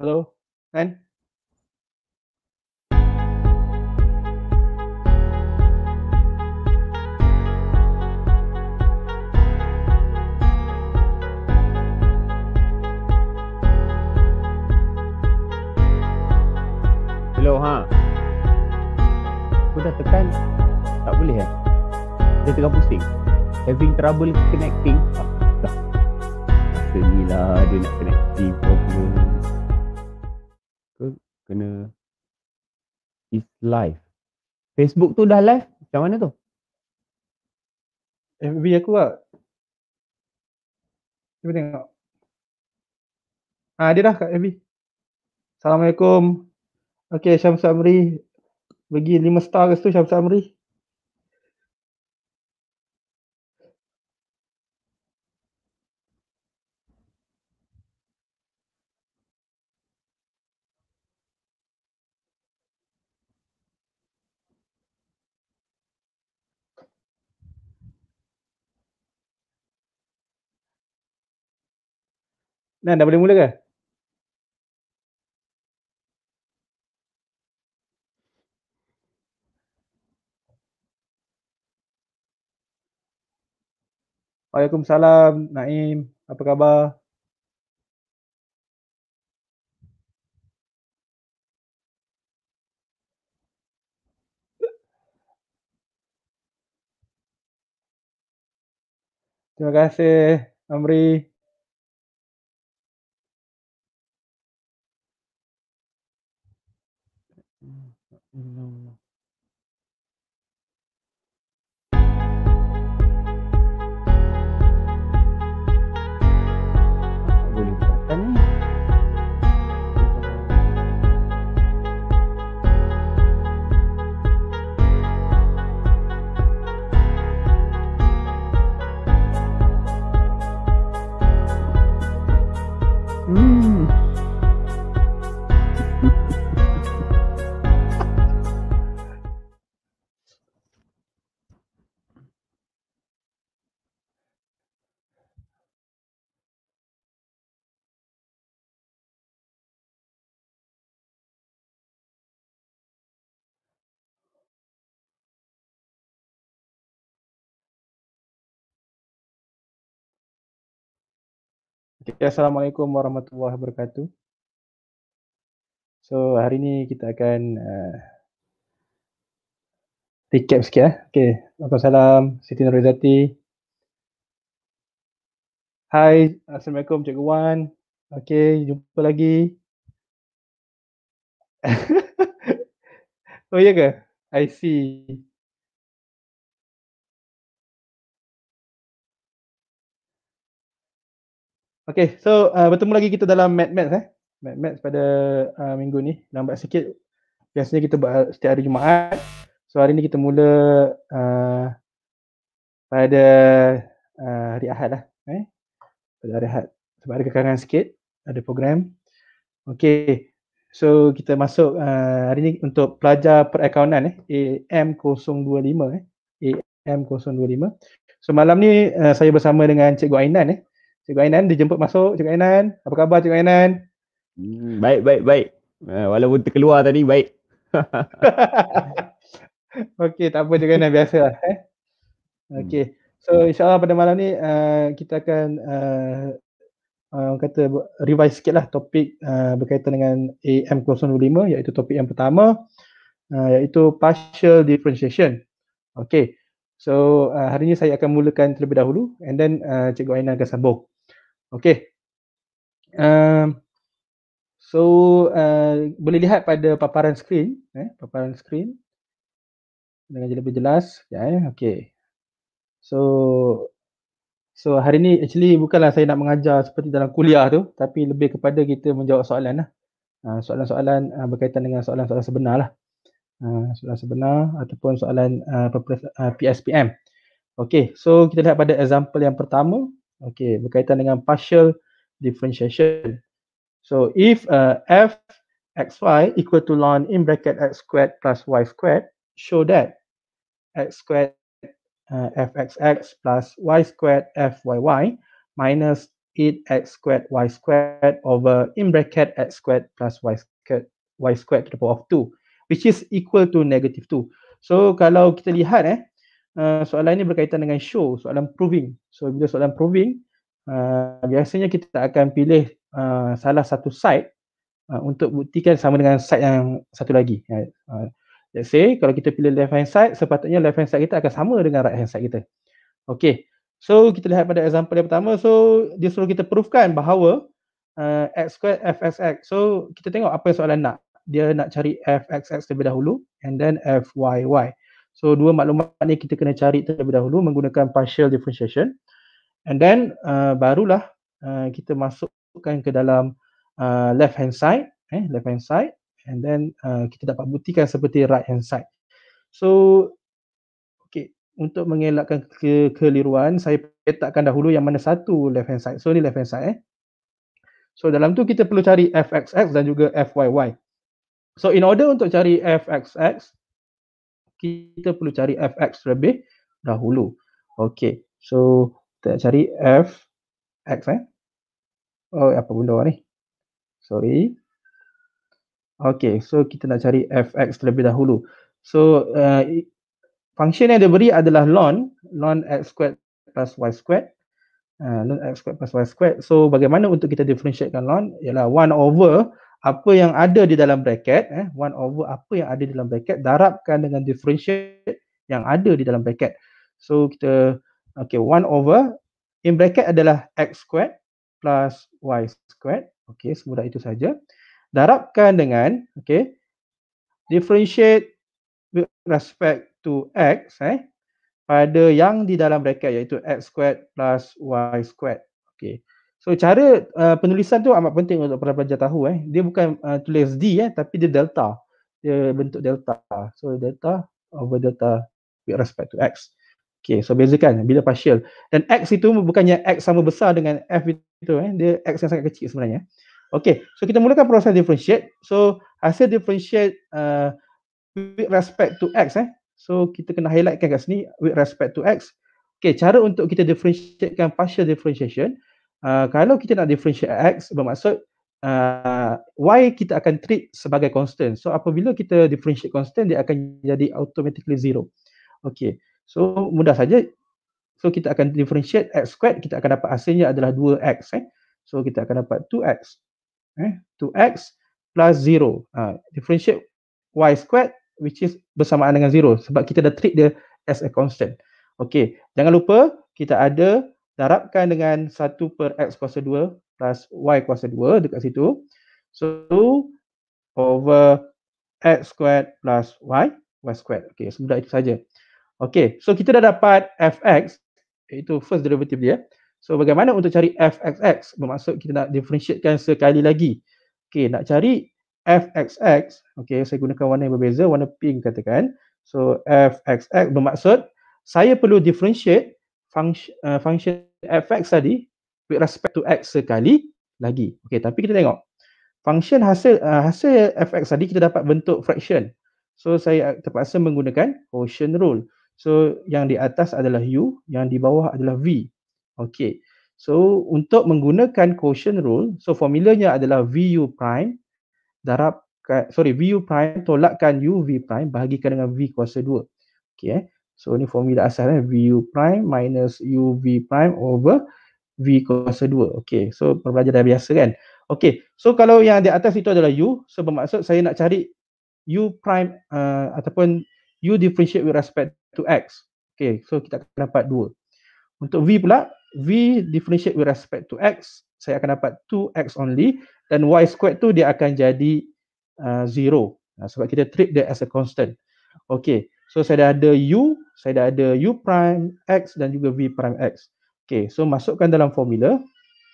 Hello, Nan. Hello, ha. Aku tekan. Tak boleh, eh. Dia tengah pusing. Having trouble connecting. Ah, dah. lah dia nak connecting. Oh, kena is live. Facebook tu dah live? Macam mana tu? FB aku lah. Cuba tengok. Ah dia dah kat FB. Assalamualaikum. Okay Syam Samri. Bagi 5 star ke tu Syam Samri. Nah, dah boleh mula ke? Waalaikumsalam Naim, apa khabar? Terima kasih Amri. and Okay, ya, Assalamualaikum warahmatullahi wabarakatuh. So hari ni kita akan uh, recap sikit eh. Okay, Waalaikumsalam Siti Nurizati. Hai, Assalamualaikum Cikgu Wan. Okay, jumpa lagi. oh iya ke? I see. Okay, so uh, bertemu lagi kita dalam Mad Max eh. Mad Max pada uh, minggu ni, lambat sikit. Biasanya kita buat setiap hari Jumaat. So hari ni kita mula uh, pada uh, hari Ahad lah. Eh? Pada hari Ahad. Sebab ada kekangan sikit, ada program. Okay, so kita masuk uh, hari ni untuk pelajar perakaunan eh. AM025 eh. AM025. So malam ni uh, saya bersama dengan Cikgu Ainan eh. Cikgu Ainan dijemput masuk. Cikgu Ainan, apa khabar Cikgu Ainan? Hmm, baik, baik, baik. Uh, walaupun terkeluar tadi, baik. Okey, tak apa Cikgu Ainan, biasa lah. Eh? Hmm. Okey, so insyaAllah pada malam ni uh, kita akan uh, uh, kata revise sikit lah topik uh, berkaitan dengan AM025 iaitu topik yang pertama uh, iaitu partial differentiation. Okey, So uh, hari ini saya akan mulakan terlebih dahulu and then uh, Cikgu Aina akan sambung. Okay. Uh, ehm, so uh, boleh lihat pada paparan skrin, eh, paparan skrin dengan jadi lebih jelas. yeah. Kan? eh. okay. So so hari ni actually bukanlah saya nak mengajar seperti dalam kuliah tu, tapi lebih kepada kita menjawab soalan lah. Uh, soalan-soalan uh, berkaitan dengan soalan-soalan sebenar lah. Uh, soalan sebenar ataupun soalan uh, PSPM. Okay, so kita lihat pada example yang pertama okay berkaitan dengan partial differentiation so if uh, f x y equal to ln in bracket x squared plus y squared show that x squared uh, f x x plus y squared f y y minus 8x squared y squared over in bracket x squared plus y squared y squared to the power of 2 which is equal to negative 2 so kalau kita lihat eh Eh, soalan ini berkaitan dengan show, soalan proving. So bila soalan proving, uh, biasanya kita akan pilih uh, salah satu side uh, untuk buktikan sama dengan side yang satu lagi. Uh, let's say kalau kita pilih left hand side, sepatutnya left hand side kita akan sama dengan right hand side kita. Okay. So kita lihat pada example yang pertama. So dia suruh kita proofkan bahawa uh, x squared fxx. So kita tengok apa yang soalan nak. Dia nak cari fxx terlebih dahulu and then fyy. So dua maklumat ni kita kena cari terlebih dahulu menggunakan partial differentiation and then uh, barulah uh, kita masukkan ke dalam uh, left hand side eh left hand side and then uh, kita dapat buktikan seperti right hand side. So okay untuk mengelakkan ke- keliruan saya petakkan dahulu yang mana satu left hand side. So ni left hand side eh. So dalam tu kita perlu cari fxx dan juga fyy. So in order untuk cari fxx kita perlu cari fx terlebih dahulu. Okey. So kita cari f x eh. Oh, apa benda ni? Sorry. Okey, so kita nak cari fx terlebih dahulu. So uh, function yang dia beri adalah ln ln x squared plus y squared. Uh, ln x squared plus y squared. So bagaimana untuk kita differentiate differentiatekan ln? Ialah 1 over apa yang ada di dalam bracket eh, 1 over apa yang ada di dalam bracket darabkan dengan differentiate yang ada di dalam bracket so kita okay one over in bracket adalah x squared plus y squared okay semudah itu saja darabkan dengan okay differentiate with respect to x eh pada yang di dalam bracket iaitu x squared plus y squared okay So cara uh, penulisan tu amat penting untuk para pelajar tahu eh. Dia bukan uh, tulis D eh tapi dia delta. Dia bentuk delta. So delta over delta with respect to x. Okay so bezakan bila partial. Dan x itu bukannya x sama besar dengan f itu eh. Dia x yang sangat kecil sebenarnya. Okay so kita mulakan proses differentiate. So hasil differentiate uh, with respect to x eh. So kita kena highlightkan kat sini with respect to x. Okay cara untuk kita differentiatekan partial differentiation. Ah, kalau kita nak differentiate x bermaksud uh, y kita akan treat sebagai constant. So apabila kita differentiate constant dia akan jadi automatically zero. Okay. So mudah saja. So kita akan differentiate x squared kita akan dapat hasilnya adalah 2x. Eh. So kita akan dapat 2x. Eh. 2x plus 0. Uh, ah, differentiate y squared which is bersamaan dengan 0 sebab kita dah treat dia as a constant. Okay. Jangan lupa kita ada darabkan dengan 1 per x kuasa 2 plus y kuasa 2 dekat situ. So over x squared plus y, y squared. Okay, semudah itu saja. Okay, so kita dah dapat fx, itu first derivative dia. So bagaimana untuk cari fxx? Bermaksud kita nak differentiatekan sekali lagi. Okay, nak cari fxx, okay, saya gunakan warna yang berbeza, warna pink katakan. So fxx bermaksud saya perlu differentiate eh, function, uh, function fx tadi with respect to x sekali lagi. Okey, tapi kita tengok. Function hasil uh, hasil fx tadi kita dapat bentuk fraction. So saya terpaksa menggunakan quotient rule. So yang di atas adalah u, yang di bawah adalah v. Okey. So untuk menggunakan quotient rule, so formulanya adalah v u prime darab sorry, v u prime tolakkan u v prime bahagikan dengan v kuasa 2. Okey eh. So ni formula asal eh VU prime minus u v prime over V kuasa 2. Okay so pelajar dah biasa kan. Okay so kalau yang di atas itu adalah U so bermaksud saya nak cari U prime uh, ataupun U differentiate with respect to X. Okay so kita akan dapat 2. Untuk V pula V differentiate with respect to X saya akan dapat 2X only dan Y squared tu dia akan jadi uh, nah, sebab kita treat dia as a constant. Okay So saya dah ada U, saya dah ada U prime X dan juga V prime X. Okay, so masukkan dalam formula.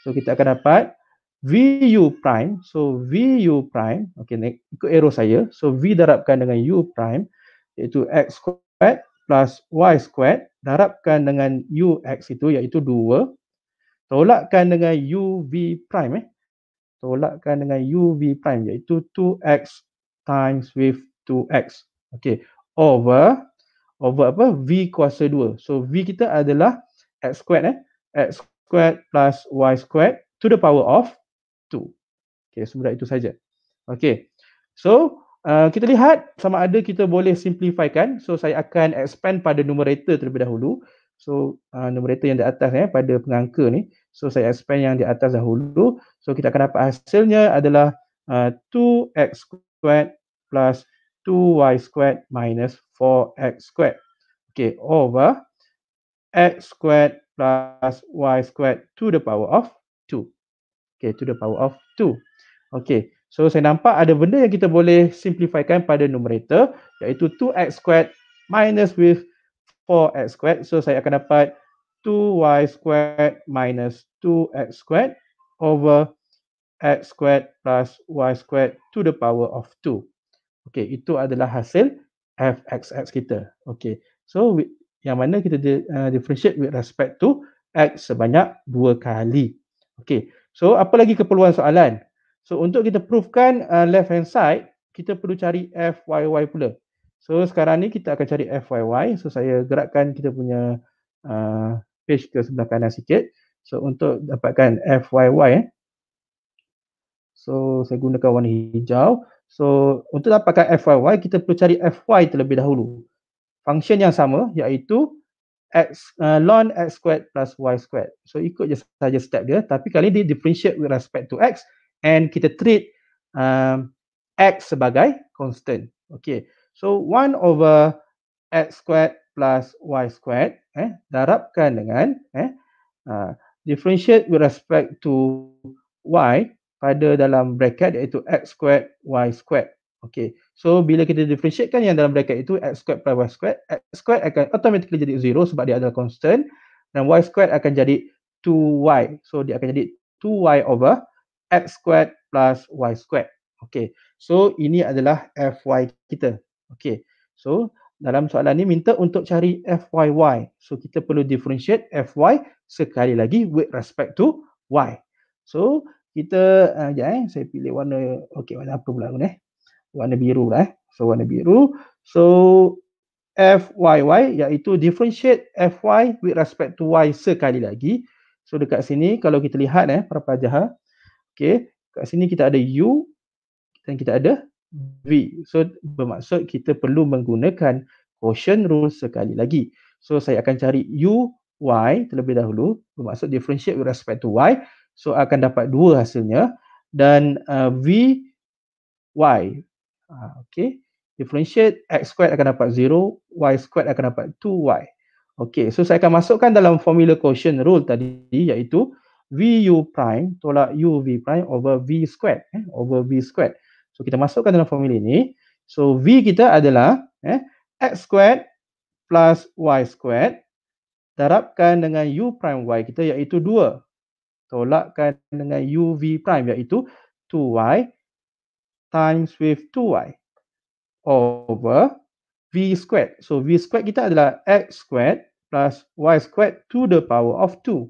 So kita akan dapat V U prime. So V U prime, okay, ni, ikut arrow saya. So V darabkan dengan U prime iaitu X squared plus Y squared darabkan dengan U X itu iaitu 2. Tolakkan dengan U V prime eh. Tolakkan dengan U V prime iaitu 2X times with 2X. Okay, over over apa v kuasa 2 so v kita adalah x squared eh x squared plus y squared to the power of 2 okey semudah itu saja okey so uh, kita lihat sama ada kita boleh simplify kan. so saya akan expand pada numerator terlebih dahulu so uh, numerator yang di atas eh pada pengangka ni so saya expand yang di atas dahulu so kita akan dapat hasilnya adalah uh, 2x squared plus 2y squared minus 4x squared. Okay, over x squared plus y squared to the power of 2. Okay, to the power of 2. Okay, so saya nampak ada benda yang kita boleh simplifikan pada numerator iaitu 2x squared minus with 4x squared. So saya akan dapat 2y squared minus 2x squared over x squared plus y squared to the power of 2. Okay, itu adalah hasil fxx kita. Okay, So with, yang mana kita di, uh, differentiate with respect to x sebanyak dua kali. Okay, So apa lagi keperluan soalan? So untuk kita provekan uh, left hand side, kita perlu cari fyy pula. So sekarang ni kita akan cari fyy. So saya gerakkan kita punya uh, page ke sebelah kanan sikit. So untuk dapatkan fyy eh. So saya gunakan warna hijau. So untuk dapatkan FYY kita perlu cari FY terlebih dahulu. Function yang sama iaitu x uh, ln x squared plus y squared. So ikut je saja step dia tapi kali ini differentiate with respect to x and kita treat um, x sebagai constant. Okay. So 1 over x squared plus y squared eh darabkan dengan eh uh, differentiate with respect to y pada dalam bracket iaitu x squared y squared. Okay. So bila kita differentiatekan yang dalam bracket itu x squared plus y squared, x squared akan automatically jadi 0 sebab dia adalah constant dan y squared akan jadi 2y. So dia akan jadi 2y over x squared plus y squared. Okay. So ini adalah fy kita. Okay. So dalam soalan ni minta untuk cari fyy. So kita perlu differentiate fy sekali lagi with respect to y. So kita uh, ah, sekejap eh saya pilih warna okey warna apa pula guna eh warna biru lah eh so warna biru so FYY iaitu differentiate FY with respect to Y sekali lagi so dekat sini kalau kita lihat eh para pelajar ha. okey kat sini kita ada U dan kita ada V so bermaksud kita perlu menggunakan quotient rule sekali lagi so saya akan cari U Y terlebih dahulu bermaksud differentiate with respect to Y So akan dapat dua hasilnya dan uh, V Y. Ah, okay. Differentiate X squared akan dapat 0, Y squared akan dapat 2Y. Okay. So saya akan masukkan dalam formula quotient rule tadi iaitu V U prime tolak U V prime over V squared. Eh, over V squared. So kita masukkan dalam formula ini. So V kita adalah eh, X squared plus Y squared darabkan dengan U prime Y kita iaitu tolakkan dengan uv prime iaitu 2y times with 2y over v squared. So v squared kita adalah x squared plus y squared to the power of 2.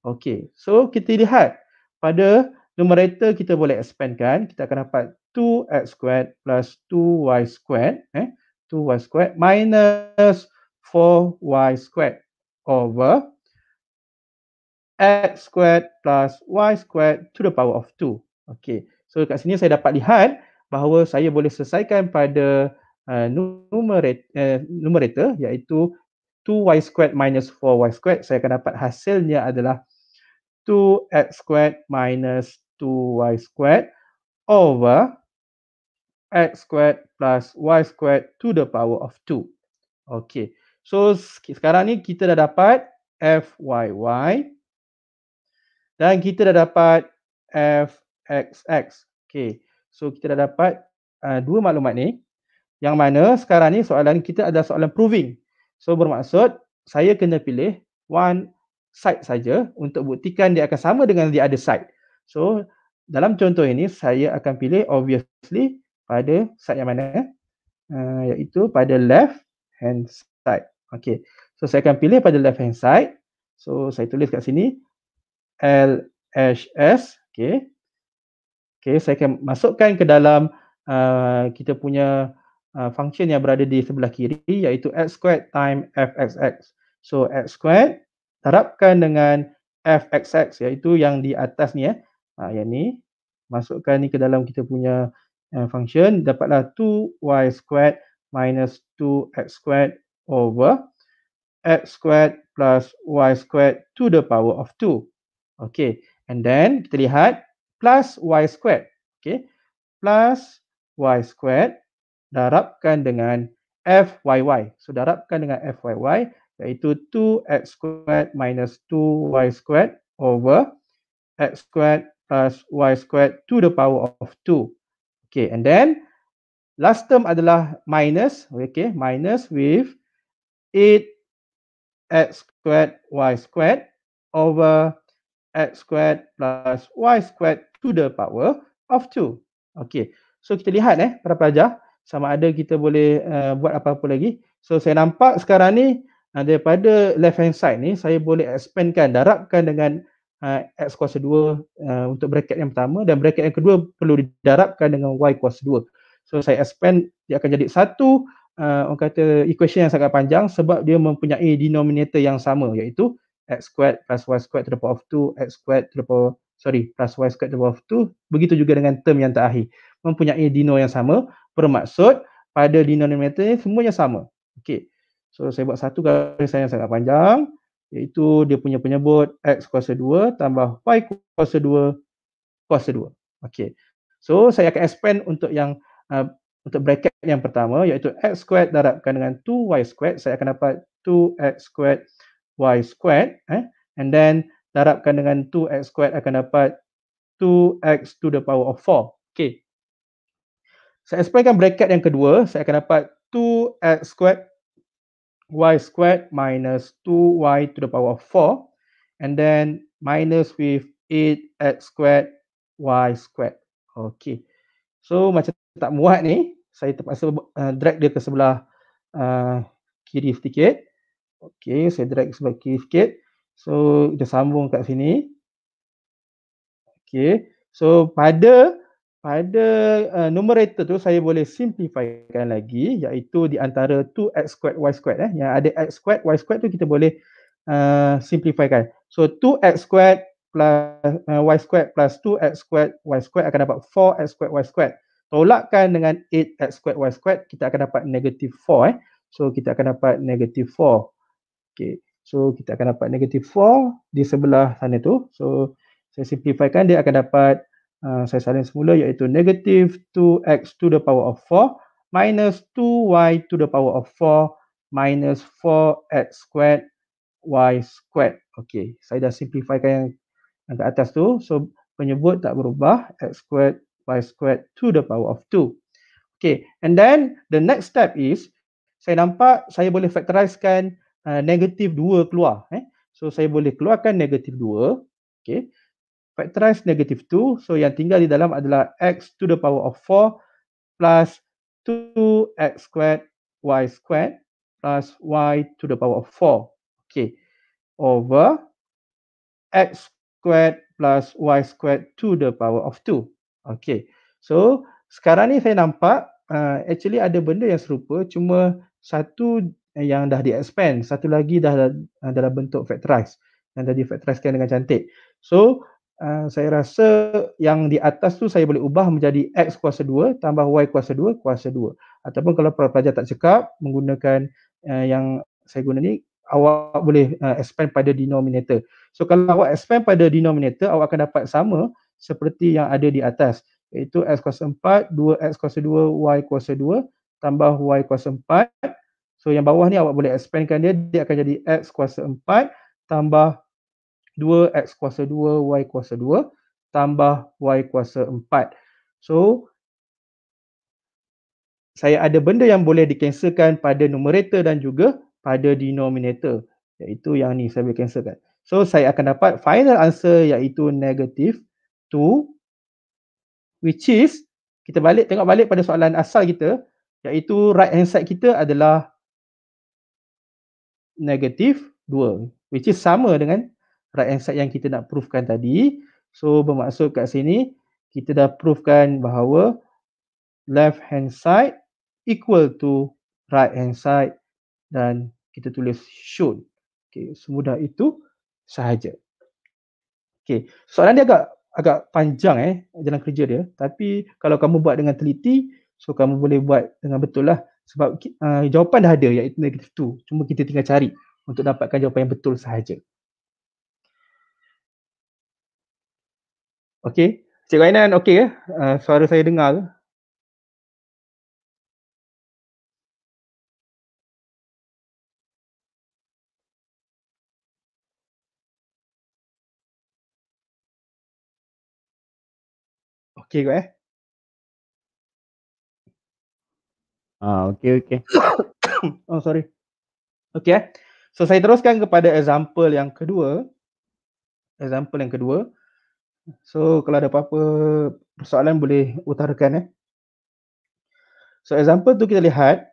Okay, so kita lihat pada numerator kita boleh expandkan. Kita akan dapat 2x squared plus 2y squared. Eh? 2y squared minus 4y squared over x squared plus y squared to the power of 2. Okay, so kat sini saya dapat lihat bahawa saya boleh selesaikan pada uh, numerate, uh, numerator iaitu 2y squared minus 4y squared. Saya akan dapat hasilnya adalah 2x squared minus 2y squared over x squared plus y squared to the power of 2. Okay, so sekarang ni kita dah dapat fyy dan kita dah dapat fxx. Okay. So kita dah dapat uh, dua maklumat ni. Yang mana sekarang ni soalan kita ada soalan proving. So bermaksud saya kena pilih one side saja untuk buktikan dia akan sama dengan the other side. So dalam contoh ini saya akan pilih obviously pada side yang mana? Uh, iaitu pada left hand side. Okay. So saya akan pilih pada left hand side. So saya tulis kat sini LHS. Okay. Okay, saya akan masukkan ke dalam uh, kita punya uh, function yang berada di sebelah kiri iaitu x squared time fxx. So x squared terapkan dengan fxx iaitu yang di atas ni ya. Eh. Uh, yang ni masukkan ni ke dalam kita punya uh, function dapatlah 2y squared minus 2x squared over x squared plus y squared to the power of Okay. And then kita lihat plus y squared. Okay. Plus y squared darabkan dengan fyy. So darabkan dengan fyy iaitu 2x squared minus 2y squared over x squared plus y squared to the power of 2. Okay. And then last term adalah minus. Okay. Minus with 8x squared y squared over x squared plus y squared to the power of 2. Okay. So kita lihat eh para pelajar sama ada kita boleh uh, buat apa-apa lagi. So saya nampak sekarang ni uh, daripada left hand side ni saya boleh expandkan, darabkan dengan uh, x kuasa 2 uh, untuk bracket yang pertama dan bracket yang kedua perlu didarabkan dengan y kuasa 2. So saya expand dia akan jadi satu uh, orang kata equation yang sangat panjang sebab dia mempunyai denominator yang sama iaitu x squared plus y squared to the power of 2 x squared to the power sorry plus y squared to the power of 2 begitu juga dengan term yang terakhir mempunyai dino yang sama bermaksud pada denominator ni semuanya sama okey so saya buat satu garis yang sangat panjang iaitu dia punya penyebut x kuasa 2 tambah y kuasa 2 kuasa 2 okey so saya akan expand untuk yang uh, untuk bracket yang pertama iaitu x squared darabkan dengan 2y squared saya akan dapat 2x squared y squared eh? and then darabkan dengan 2x squared akan dapat 2x to the power of 4. Okay. Saya explainkan bracket yang kedua, saya akan dapat 2x squared y squared minus 2y to the power of 4 and then minus with 8x squared y squared. Okay. So macam tak muat ni, saya terpaksa uh, drag dia ke sebelah uh, kiri sedikit. Okay, saya drag sebelah kiri sikit. So, kita sambung kat sini. Okay, so pada pada uh, numerator tu saya boleh simplifikan lagi iaitu di antara 2x squared y squared eh. Yang ada x squared y squared tu kita boleh uh, simplifikan. So 2x squared plus uh, y squared plus 2x squared y squared akan dapat 4x squared y squared. Tolakkan dengan 8x squared y squared kita akan dapat negative 4 eh. So kita akan dapat negative 4. Okay. So kita akan dapat negative 4 di sebelah sana tu. So saya simplifikan dia akan dapat uh, saya salin semula iaitu negative 2x to the power of 4 minus 2y to the power of 4 minus 4x squared y squared. Okay. Saya dah simplifikan yang, yang ke atas tu. So penyebut tak berubah x squared y squared to the power of 2. Okay, and then the next step is saya nampak saya boleh factorize kan Ah, negatif 2 keluar. Eh. So saya boleh keluarkan negatif 2. Okay. Factorize negatif 2. So yang tinggal di dalam adalah x to the power of 4 plus 2x squared y squared plus y to the power of 4. Okay. Over x squared plus y squared to the power of 2. Okay. So sekarang ni saya nampak uh, actually ada benda yang serupa cuma satu Eh, yang dah di expand satu lagi dah ah, dalam bentuk factorize yang dah di factorizekan dengan cantik so uh, saya rasa yang di atas tu saya boleh ubah menjadi x kuasa 2 tambah y kuasa 2 kuasa 2 ataupun kalau pelajar tak cakap menggunakan uh, yang saya guna ni awak boleh uh, expand pada denominator so kalau awak expand pada denominator awak akan dapat sama seperti yang ada di atas iaitu x kuasa 4 2x kuasa 2 y kuasa 2 tambah y kuasa 4 So yang bawah ni awak boleh expandkan dia, dia akan jadi x kuasa 4 tambah 2x kuasa 2y kuasa 2 tambah y kuasa 4. So saya ada benda yang boleh dikancelkan pada numerator dan juga pada denominator iaitu yang ni saya boleh cancelkan. So saya akan dapat final answer iaitu negative 2 which is kita balik tengok balik pada soalan asal kita iaitu right hand side kita adalah negatif 2 which is sama dengan right hand side yang kita nak provekan tadi so bermaksud kat sini kita dah provekan bahawa left hand side equal to right hand side dan kita tulis shown okay, semudah itu sahaja okay, soalan dia agak agak panjang eh jalan kerja dia tapi kalau kamu buat dengan teliti so kamu boleh buat dengan betul lah sebab uh, jawapan dah ada iaitu negatif 2 cuma kita tinggal cari untuk dapatkan jawapan yang betul sahaja Okey, Cikgu Ainan okey ke? Uh, suara saya dengar Okay, Okey kot eh. Ah, okay, okay. oh, sorry. Okay. Eh. So, saya teruskan kepada example yang kedua. Example yang kedua. So, kalau ada apa-apa persoalan boleh utarakan eh. So, example tu kita lihat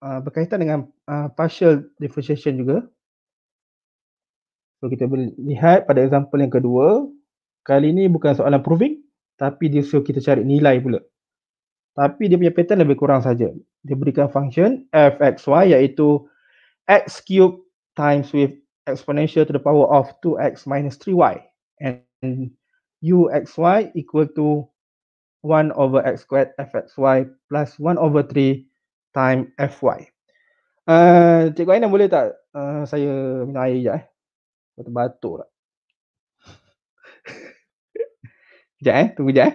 uh, berkaitan dengan uh, partial differentiation juga. So, kita boleh lihat pada example yang kedua. Kali ni bukan soalan proving tapi dia suruh kita cari nilai pula tapi dia punya pattern lebih kurang saja. Dia berikan function fxy iaitu x cube times with exponential to the power of 2x minus 3y and uxy equal to 1 over x squared fxy plus 1 over 3 time fy. Uh, Cikgu Aina boleh tak uh, saya minum air sekejap eh? Batu-batu lah. sekejap eh, tunggu sekejap eh.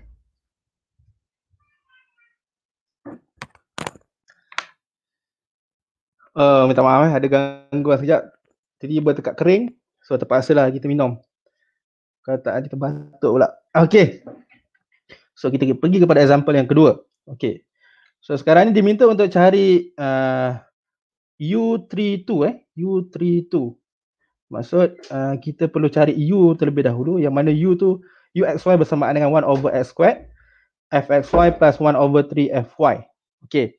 Uh, minta maaf eh, ada gangguan sekejap. Jadi buat tekat kering. So terpaksalah kita minum. Kalau tak kita batuk pula. Okay. So kita pergi kepada example yang kedua. Okay. So sekarang ni diminta untuk cari uh, U32 eh. U32. Eh. Maksud uh, kita perlu cari U terlebih dahulu. Yang mana U tu UXY bersamaan dengan 1 over X squared. FXY plus 1 over 3 FY. Okay.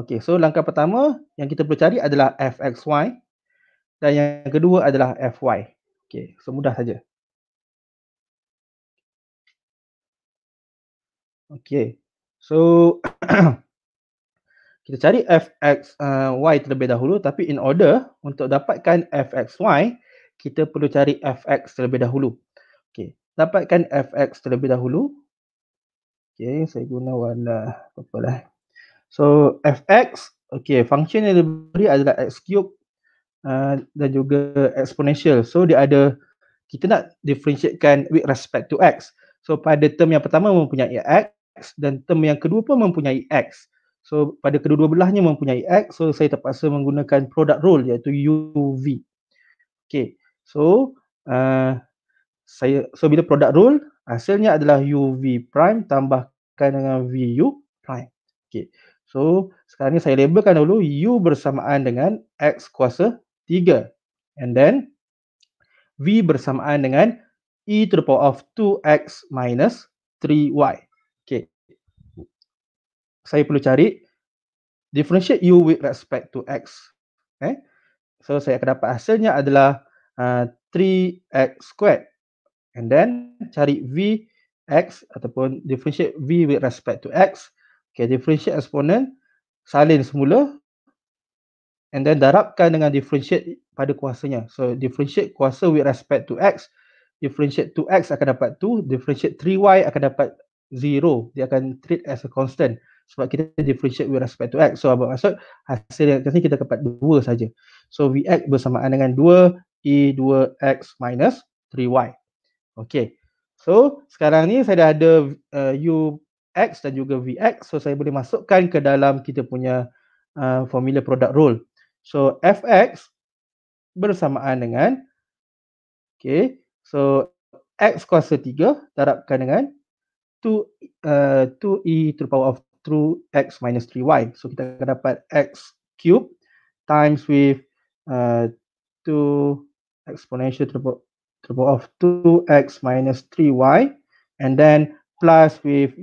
Okey, so langkah pertama yang kita perlu cari adalah fxy dan yang kedua adalah fy. Okey, so saja. Okey. So kita cari fx uh, y terlebih dahulu tapi in order untuk dapatkan fxy kita perlu cari fx terlebih dahulu. Okey, dapatkan fx terlebih dahulu. Okey, saya guna warna apa lah. So fx, okay, function yang dia adalah x cube uh, dan juga exponential. So dia ada, kita nak differentiatekan with respect to x. So pada term yang pertama mempunyai x dan term yang kedua pun mempunyai x. So pada kedua-dua belahnya mempunyai x. So saya terpaksa menggunakan product rule iaitu u v. Okay, so uh, saya so bila product rule, hasilnya adalah u v prime tambahkan dengan v u prime. Okay. So, sekarang ni saya labelkan dulu U bersamaan dengan X kuasa 3. And then, V bersamaan dengan E to the power of 2X minus 3Y. Okay. Saya perlu cari differentiate U with respect to X. Okay. Eh? So, saya akan dapat hasilnya adalah uh, 3X squared. And then, cari V X ataupun differentiate V with respect to X. Okay, differentiate eksponen salin semula and then darabkan dengan differentiate pada kuasanya. So differentiate kuasa with respect to x, differentiate 2x akan dapat 2, differentiate 3y akan dapat 0. Dia akan treat as a constant sebab kita differentiate with respect to x. So apa maksud? Hasil yang kat sini kita dapat 2 saja. So vx bersamaan dengan 2 e 2x minus 3y. Okay. So sekarang ni saya dah ada uh, u X dan juga VX. So saya boleh masukkan ke dalam kita punya uh, formula product rule. So FX bersamaan dengan okay. So X kuasa 3 darabkan dengan 2, uh, 2E to the power of true X minus 3Y. So kita akan dapat X cube times with uh, 2 exponential to the power of 2x minus 3y and then plus with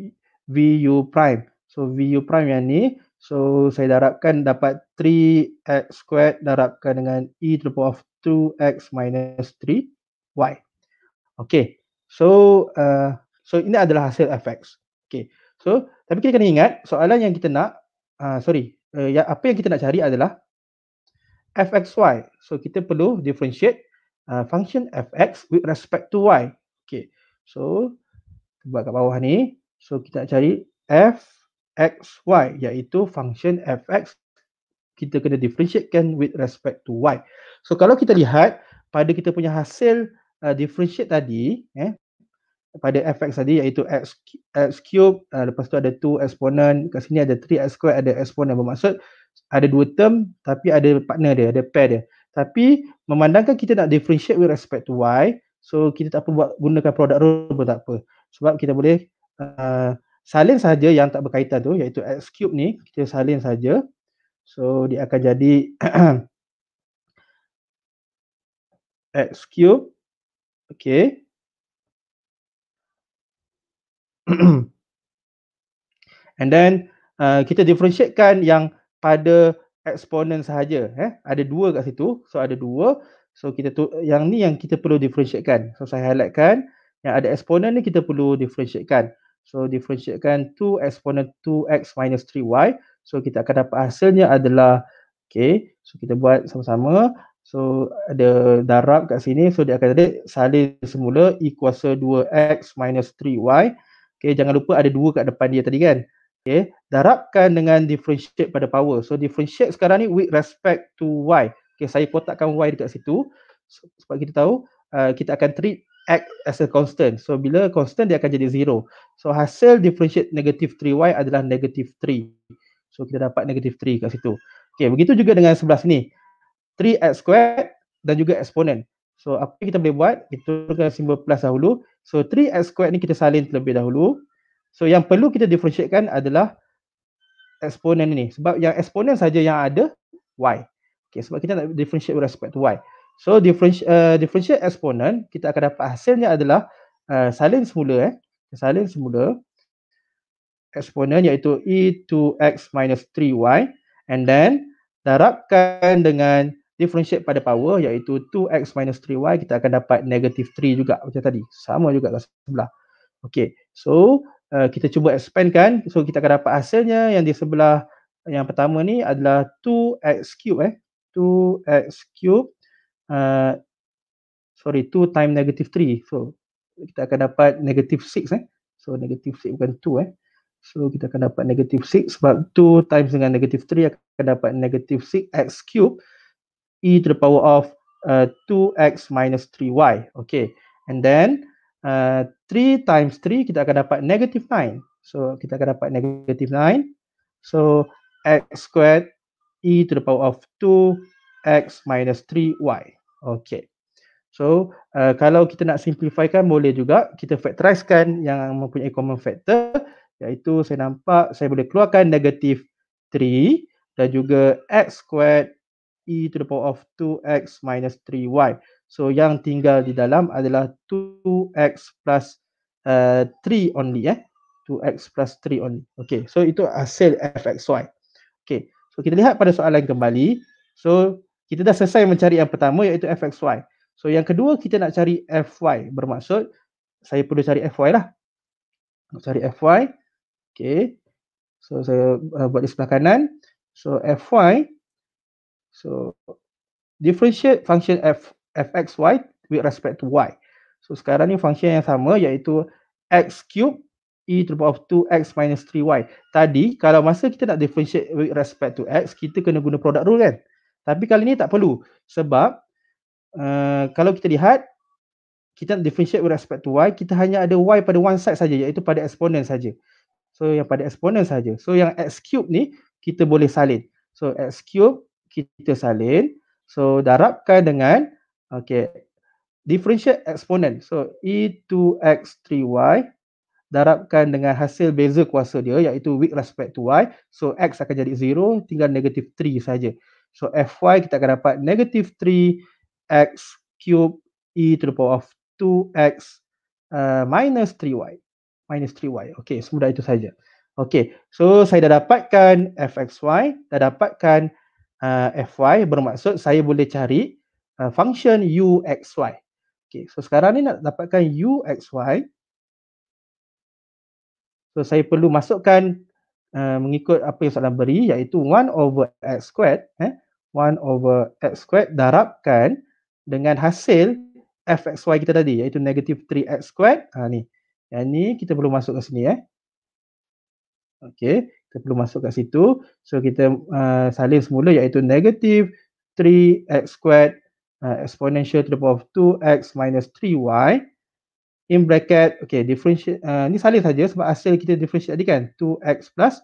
VU prime. So VU prime yang ni, so saya darabkan dapat 3x squared darabkan dengan e to the power of 2x minus 3y. Okay, so uh, so ini adalah hasil fx. Okay, so tapi kita kena ingat soalan yang kita nak, uh, sorry, uh, ya, apa yang kita nak cari adalah fxy. So kita perlu differentiate uh, function fx with respect to y. Okay, so buat kat bawah ni. So kita cari f x y iaitu function f x kita kena differentiate kan with respect to y. So kalau kita lihat pada kita punya hasil uh, differentiate tadi eh pada x tadi iaitu x, x cube uh, lepas tu ada 2 exponent kat sini ada 3x square ada exponent bermaksud ada dua term tapi ada partner dia ada pair dia. Tapi memandangkan kita nak differentiate with respect to y so kita tak perlu buat gunakan product rule pun tak apa. Sebab kita boleh Uh, salin saja yang tak berkaitan tu iaitu x cube ni kita salin saja so dia akan jadi x cube okey and then uh, kita differentiatekan yang pada eksponen sahaja eh ada dua kat situ so ada dua so kita tu yang ni yang kita perlu differentiatekan so saya highlightkan yang ada eksponen ni kita perlu differentiatekan So differentiatekan 2 exponent 2x minus 3y. So kita akan dapat hasilnya adalah okay. So kita buat sama-sama. So ada darab kat sini. So dia akan jadi salin semula e kuasa 2x minus 3y. Okay jangan lupa ada 2 kat depan dia tadi kan. Okay darabkan dengan differentiate pada power. So differentiate sekarang ni with respect to y. Okay saya kotakkan y dekat situ. So, sebab kita tahu uh, kita akan treat act as a constant. So bila constant dia akan jadi zero. So hasil differentiate negative 3y adalah negative 3. So kita dapat negative 3 kat situ. Okay, begitu juga dengan sebelah sini. 3x squared dan juga exponent. So apa kita boleh buat? Kita turunkan simbol plus dahulu. So 3x squared ni kita salin terlebih dahulu. So yang perlu kita differentiatekan adalah exponent ni. Sebab yang exponent saja yang ada y. Okay, sebab kita nak differentiate with respect to y. So differential, uh, differential exponent kita akan dapat hasilnya adalah uh, salin semula eh. Salin semula eksponen iaitu e to x minus 3y and then darabkan dengan differentiate pada power iaitu 2x minus 3y kita akan dapat negative 3 juga macam tadi sama juga kat lah sebelah okay so uh, kita cuba expand kan so kita akan dapat hasilnya yang di sebelah yang pertama ni adalah 2x cube eh 2x cube Uh, sorry 2 times negative 3 so kita akan dapat negative 6 eh so negative 6 bukan 2 eh so kita akan dapat negative 6 sebab 2 times dengan negative 3 akan dapat negative 6 x cube e to the power of uh, 2x minus 3y okay and then uh, 3 times 3 kita akan dapat negative 9 so kita akan dapat negative 9 so x squared e to the power of 2x minus 3y Okay. So uh, kalau kita nak simplifikan boleh juga kita factorizekan yang mempunyai common factor iaitu saya nampak saya boleh keluarkan negatif 3 dan juga x squared e to the power of 2x minus 3y. So yang tinggal di dalam adalah 2x plus uh, 3 only eh. 2x plus 3 only. Okay, so itu hasil fxy. Okay, so kita lihat pada soalan kembali. So kita dah selesai mencari yang pertama iaitu fxy. So yang kedua kita nak cari fy bermaksud saya perlu cari fy lah. Nak cari fy. Okay. So saya uh, buat di sebelah kanan. So fy. So differentiate function f fxy with respect to y. So sekarang ni function yang sama iaitu x cube e to the power of 2x minus 3y. Tadi kalau masa kita nak differentiate with respect to x, kita kena guna product rule kan? Tapi kali ni tak perlu sebab uh, kalau kita lihat kita differentiate with respect to y, kita hanya ada y pada one side saja iaitu pada eksponen saja. So yang pada eksponen saja. So yang x cube ni kita boleh salin. So x cube kita salin. So darabkan dengan okay differentiate eksponen. So e to x 3y darabkan dengan hasil beza kuasa dia iaitu with respect to y. So x akan jadi 0 tinggal negative 3 saja. So FY kita akan dapat negative 3x cube e to the power of 2x uh, minus 3y. Minus 3y. Okay, semudah itu saja. Okay, so saya dah dapatkan fxy, dah dapatkan uh, fy bermaksud saya boleh cari uh, function uxy. Okay, so sekarang ni nak dapatkan uxy. So saya perlu masukkan uh, mengikut apa yang soalan beri iaitu 1 over x squared. Eh? 1 over x squared darabkan dengan hasil fxy kita tadi iaitu negatif 3x squared. Ha, ni. Yang ni kita perlu masuk ke sini eh. Okay. Kita perlu masuk ke situ. So kita uh, salin semula iaitu negatif 3x squared uh, exponential to the power of 2x minus 3y in bracket. Okay. Differentiate. Uh, ni salin saja sebab hasil kita differentiate tadi kan. 2x plus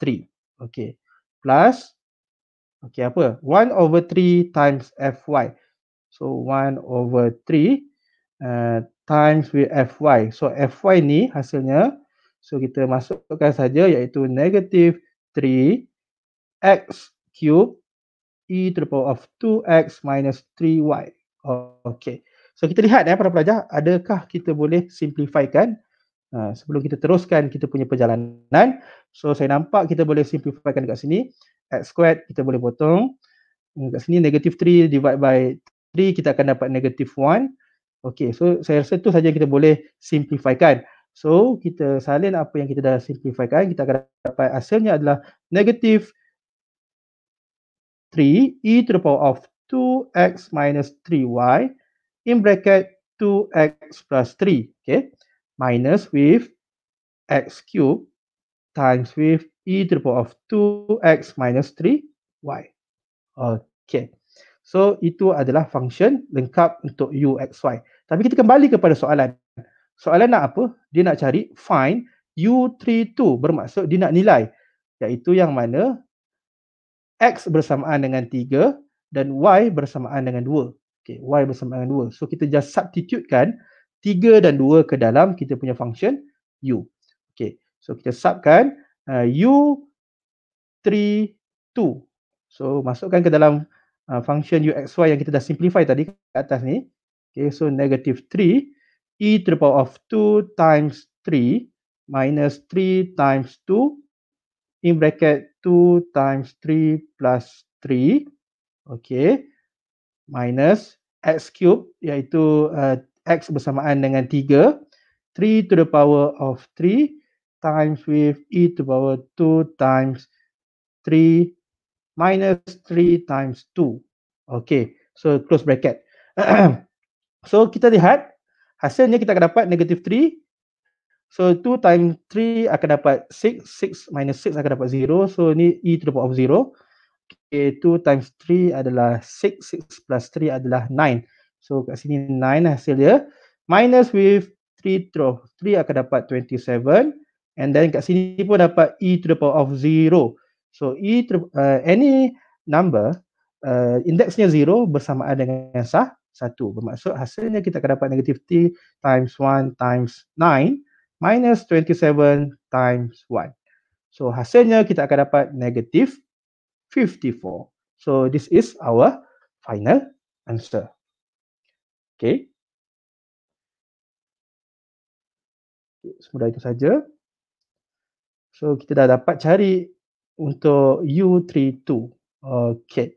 3. Okay. Plus Okay, apa? 1 over 3 times Fy. So, 1 over 3 uh, times with Fy. So, Fy ni hasilnya. So, kita masukkan saja iaitu negative 3 x cube e to the power of 2x minus 3y. Okay. So, kita lihat eh para pelajar. Adakah kita boleh simplifikan? Uh, sebelum kita teruskan kita punya perjalanan. So, saya nampak kita boleh simplifikan dekat sini x squared kita boleh potong. Hmm, kat sini negative 3 divide by 3 kita akan dapat negative 1. Okay so saya rasa tu saja kita boleh simplifikan. So kita salin apa yang kita dah simplifikan kita akan dapat hasilnya adalah negative 3 e to the power of 2x minus 3y in bracket 2x plus 3 okay minus with x cube times with e to the power of 2x minus 3y. Okay. So, itu adalah function lengkap untuk u, x, y. Tapi kita kembali kepada soalan. Soalan nak apa? Dia nak cari find u3, 2 bermaksud dia nak nilai. Iaitu yang mana x bersamaan dengan 3 dan y bersamaan dengan 2. Okay, y bersamaan dengan 2. So, kita just substitutekan 3 dan 2 ke dalam kita punya function u. Okay. So, kita subkan Uh, u 3 2 so masukkan ke dalam uh, function uxy yang kita dah simplify tadi kat atas ni okay so negative 3 e to the power of 2 times 3 minus 3 times 2 in bracket 2 times 3 plus 3 okay minus x cube iaitu uh, x bersamaan dengan 3 3 to the power of times with e to the power 2 times 3 minus 3 times 2. Okay, so close bracket. so kita lihat hasilnya kita akan dapat negative 3. So 2 times 3 akan dapat 6. 6 minus 6 akan dapat 0. So ni e to the power of 0. Okay, 2 times 3 adalah 6. 6 plus 3 adalah 9. So kat sini 9 hasilnya. Minus with 3 to 3 akan dapat 27 and then kat sini pun dapat e to the power of zero. so e to uh, any number uh, indexnya zero bersamaan dengan sah satu. bermaksud hasilnya kita akan dapat negatif t times one times nine minus twenty seven times one. so hasilnya kita akan dapat negatif four. so this is our final answer okay Semudah itu saja. So kita dah dapat cari untuk U32 Okay uh,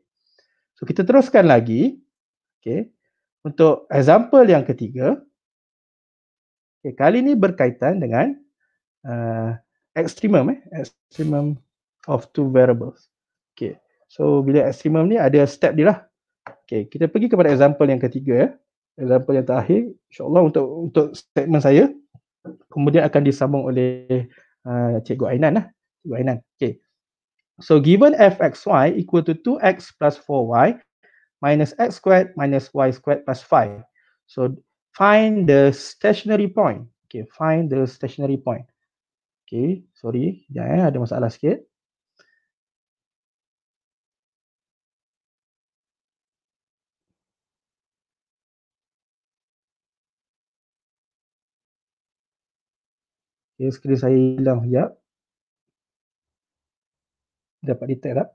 So kita teruskan lagi Okay Untuk example yang ketiga Okay kali ni berkaitan dengan uh, Extremum eh Extremum of two variables Okay So bila extremum ni ada step dia lah Okay kita pergi kepada example yang ketiga ya eh. Example yang terakhir InsyaAllah untuk, untuk statement saya Kemudian akan disambung oleh Ah, cikgu Ainan lah. Cikgu Ainan. Okay. So given fxy equal to 2x plus 4y minus x squared minus y squared plus 5. So find the stationary point. Okay, find the stationary point. Okay, sorry. Jangan ya, eh, ada masalah sikit. Okay, screen saya hilang sekejap. Dapat detect tak?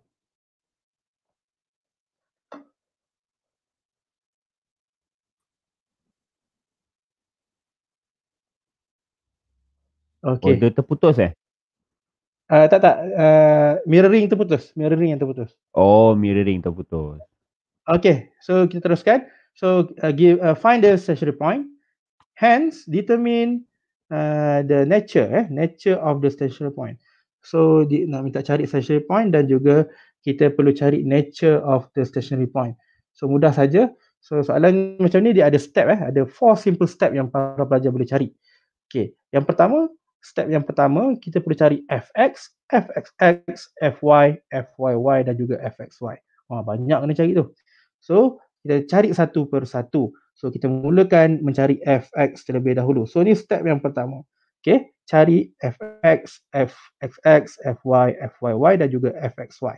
Okay. Oh, dia terputus eh? Uh, tak tak, uh, mirroring terputus. Mirroring yang terputus. Oh, mirroring terputus. Okay, so kita teruskan. So, uh, give, uh, find the stationary point. Hence, determine uh, the nature eh nature of the stationary point so di, nak minta cari stationary point dan juga kita perlu cari nature of the stationary point so mudah saja so soalan macam ni dia ada step eh ada four simple step yang para pelajar boleh cari Okay, yang pertama step yang pertama kita perlu cari fx fxx fy fyy dan juga fxy wah banyak kena cari tu so kita cari satu per satu So kita mulakan mencari fx terlebih dahulu. So ni step yang pertama. Okay, cari fx, fxx, fy, fyy dan juga fxy.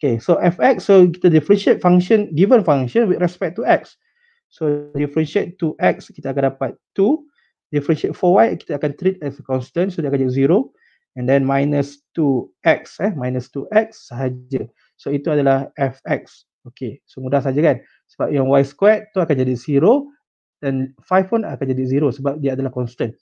Okay, so fx, so kita differentiate function, given function with respect to x. So differentiate to x, kita akan dapat 2. Differentiate for y, kita akan treat as a constant. So dia akan jadi 0. And then minus 2x, eh, minus 2x sahaja. So itu adalah fx. Okay, so mudah saja kan? Sebab yang y squared tu akan jadi 0 dan 5 pun akan jadi 0 sebab dia adalah constant.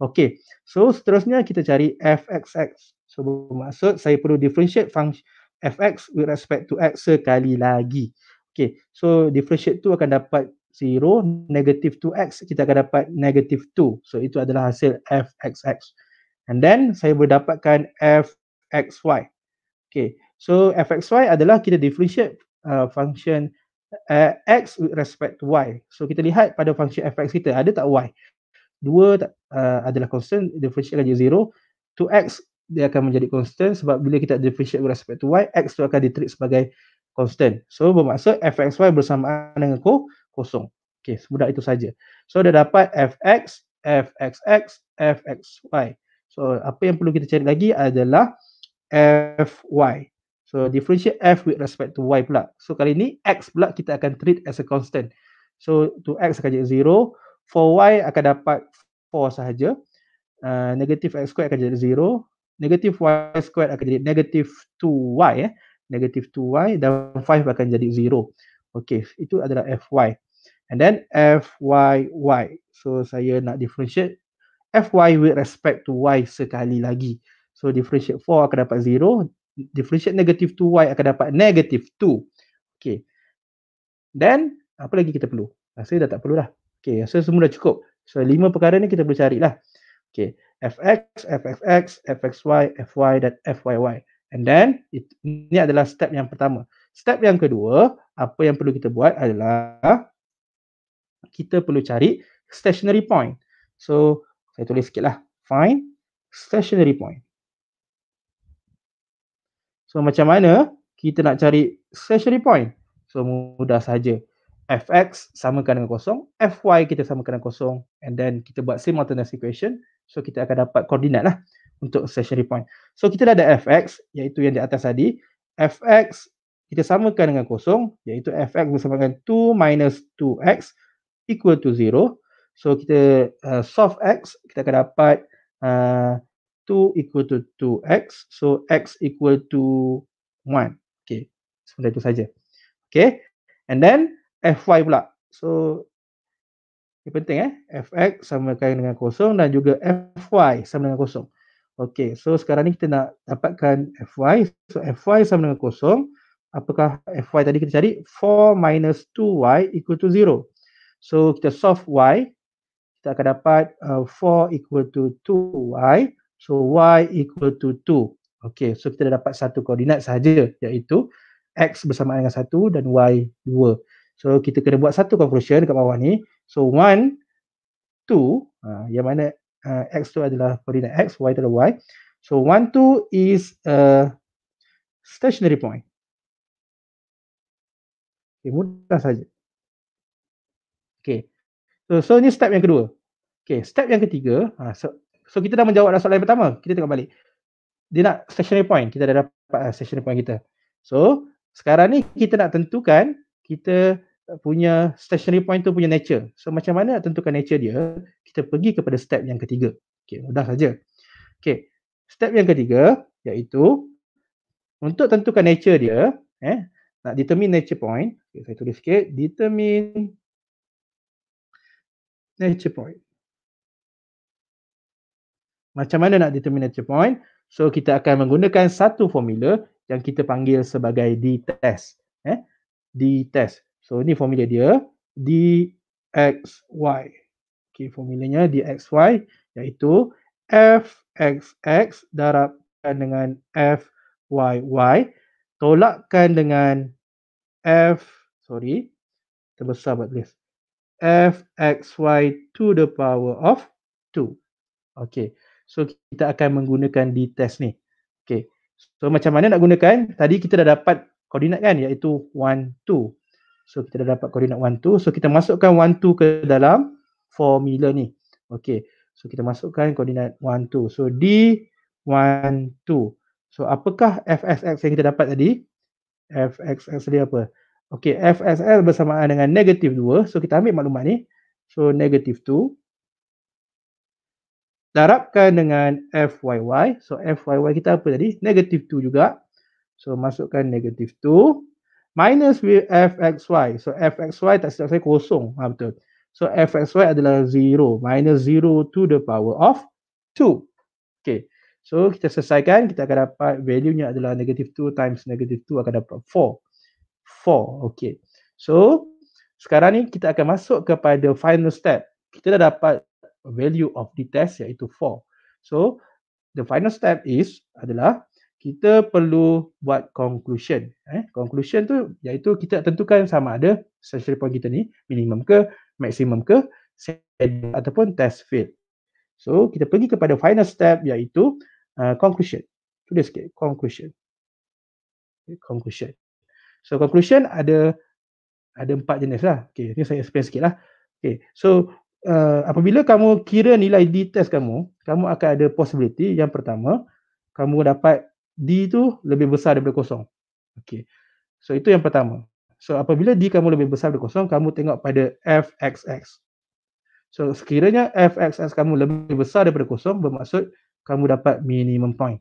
Okay, so seterusnya kita cari fxx. So bermaksud saya perlu differentiate function fx with respect to x sekali lagi. Okay, so differentiate tu akan dapat 0, negative 2x kita akan dapat negative 2. So itu adalah hasil fxx. And then saya berdapatkan fxy. Okay, so fxy adalah kita differentiate uh, function uh, x with respect to y. So kita lihat pada function fx kita ada tak y? 2 uh, eh, adalah constant, differentiate jadi zero. To x dia akan menjadi constant sebab bila kita differentiate with respect to y, x tu akan di sebagai constant. So bermaksud y bersamaan dengan ko kosong. Okey, semudah itu saja. So dia dapat fx, fxx, fxy. So apa yang perlu kita cari lagi adalah fy. So differentiate f with respect to y pula. So kali ni x pula kita akan treat as a constant. So to x akan jadi 0. For y akan dapat 4 sahaja. Uh, negative x squared akan jadi 0. Negative y squared akan jadi negative 2y. Eh. Negative 2y dan 5 akan jadi 0. Okay, itu adalah f y. And then f y y. So saya nak differentiate fy with respect to y sekali lagi. So differentiate 4 akan dapat 0 differentiate negative 2y akan dapat negative 2. Okay. Then, apa lagi kita perlu? Rasa dah tak perlu lah. Okay, rasa semua dah cukup. So, lima perkara ni kita perlu cari lah. Okay, fx, fxx, fxy, fy dan fyy. And then, it, ni adalah step yang pertama. Step yang kedua, apa yang perlu kita buat adalah kita perlu cari stationary point. So, saya tulis sikit lah. Find stationary point. So macam mana kita nak cari stationary point? So mudah saja. Fx samakan dengan kosong. Fy kita samakan dengan kosong. And then kita buat same alternative equation. So kita akan dapat koordinat lah untuk stationary point. So kita dah ada Fx iaitu yang di atas tadi. Fx kita samakan dengan kosong iaitu Fx bersama dengan 2 minus 2x equal to 0. So kita uh, solve x kita akan dapat uh, 2 equal to 2x. So x equal to 1. Okay. Sebenarnya itu saja. Okay. And then fy pula. So ini penting eh. fx sama dengan kosong dan juga fy sama dengan kosong. Okay. So sekarang ni kita nak dapatkan fy. So fy sama dengan kosong. Apakah fy tadi kita cari? 4 minus 2y equal to 0. So kita solve y. Kita akan dapat uh, 4 equal to 2y. So y equal to 2. Okay, so kita dah dapat satu koordinat saja, iaitu x bersamaan dengan 1 dan y 2. So kita kena buat satu conclusion dekat bawah ni. So 1, 2, uh, yang mana uh, x tu adalah koordinat x, y adalah y. So 1, 2 is a stationary point. Okay, mudah saja. Okay, so, so ni step yang kedua. Okay, step yang ketiga, uh, so So kita dah menjawab dah soalan yang pertama. Kita tengok balik. Dia nak stationary point. Kita dah dapat uh, stationary point kita. So sekarang ni kita nak tentukan kita punya stationary point tu punya nature. So macam mana nak tentukan nature dia? Kita pergi kepada step yang ketiga. Okay, mudah saja. Okay, step yang ketiga iaitu untuk tentukan nature dia, eh, nak determine nature point, okay, saya tulis sikit, determine nature point. Macam mana nak determine nature point? So kita akan menggunakan satu formula yang kita panggil sebagai d-test. Eh? D-test. So ni formula dia. D-X-Y. Okay, formulanya d-X-Y iaitu f-X-X darabkan dengan f-Y-Y. Tolakkan dengan f, sorry, terbesar buat tulis. f-X-Y to the power of 2. Okay. So kita akan menggunakan di test ni. Okay. So macam mana nak gunakan? Tadi kita dah dapat koordinat kan iaitu 1, 2. So kita dah dapat koordinat 1, 2. So kita masukkan 1, 2 ke dalam formula ni. Okay. So kita masukkan koordinat 1, 2. So D, 1, 2. So apakah FSX yang kita dapat tadi? FXX dia apa? Okay, FSL bersamaan dengan negative 2. So kita ambil maklumat ni. So negatif darabkan dengan FYY. So FYY kita apa tadi? Negative 2 juga. So masukkan negative 2. Minus with FXY. So FXY tak silap saya kosong. Ha, betul. So FXY adalah 0. Minus 0 to the power of 2. Okay. So kita selesaikan. Kita akan dapat value-nya adalah negative 2 times negative 2 akan dapat 4. 4. Okay. So sekarang ni kita akan masuk kepada final step. Kita dah dapat value of the test iaitu 4. So the final step is adalah kita perlu buat conclusion. Eh, conclusion tu iaitu kita tentukan sama ada sensory point kita ni minimum ke maximum ke ataupun test fail. So kita pergi kepada final step iaitu uh, conclusion. Tulis sikit conclusion. Okay, conclusion. So conclusion ada ada empat jenis lah. Okay, ni saya explain sikit lah. Okay, so uh, apabila kamu kira nilai D test kamu, kamu akan ada possibility yang pertama, kamu dapat D tu lebih besar daripada kosong. Okay. So itu yang pertama. So apabila D kamu lebih besar daripada kosong, kamu tengok pada FXX. So sekiranya FXX kamu lebih besar daripada kosong, bermaksud kamu dapat minimum point.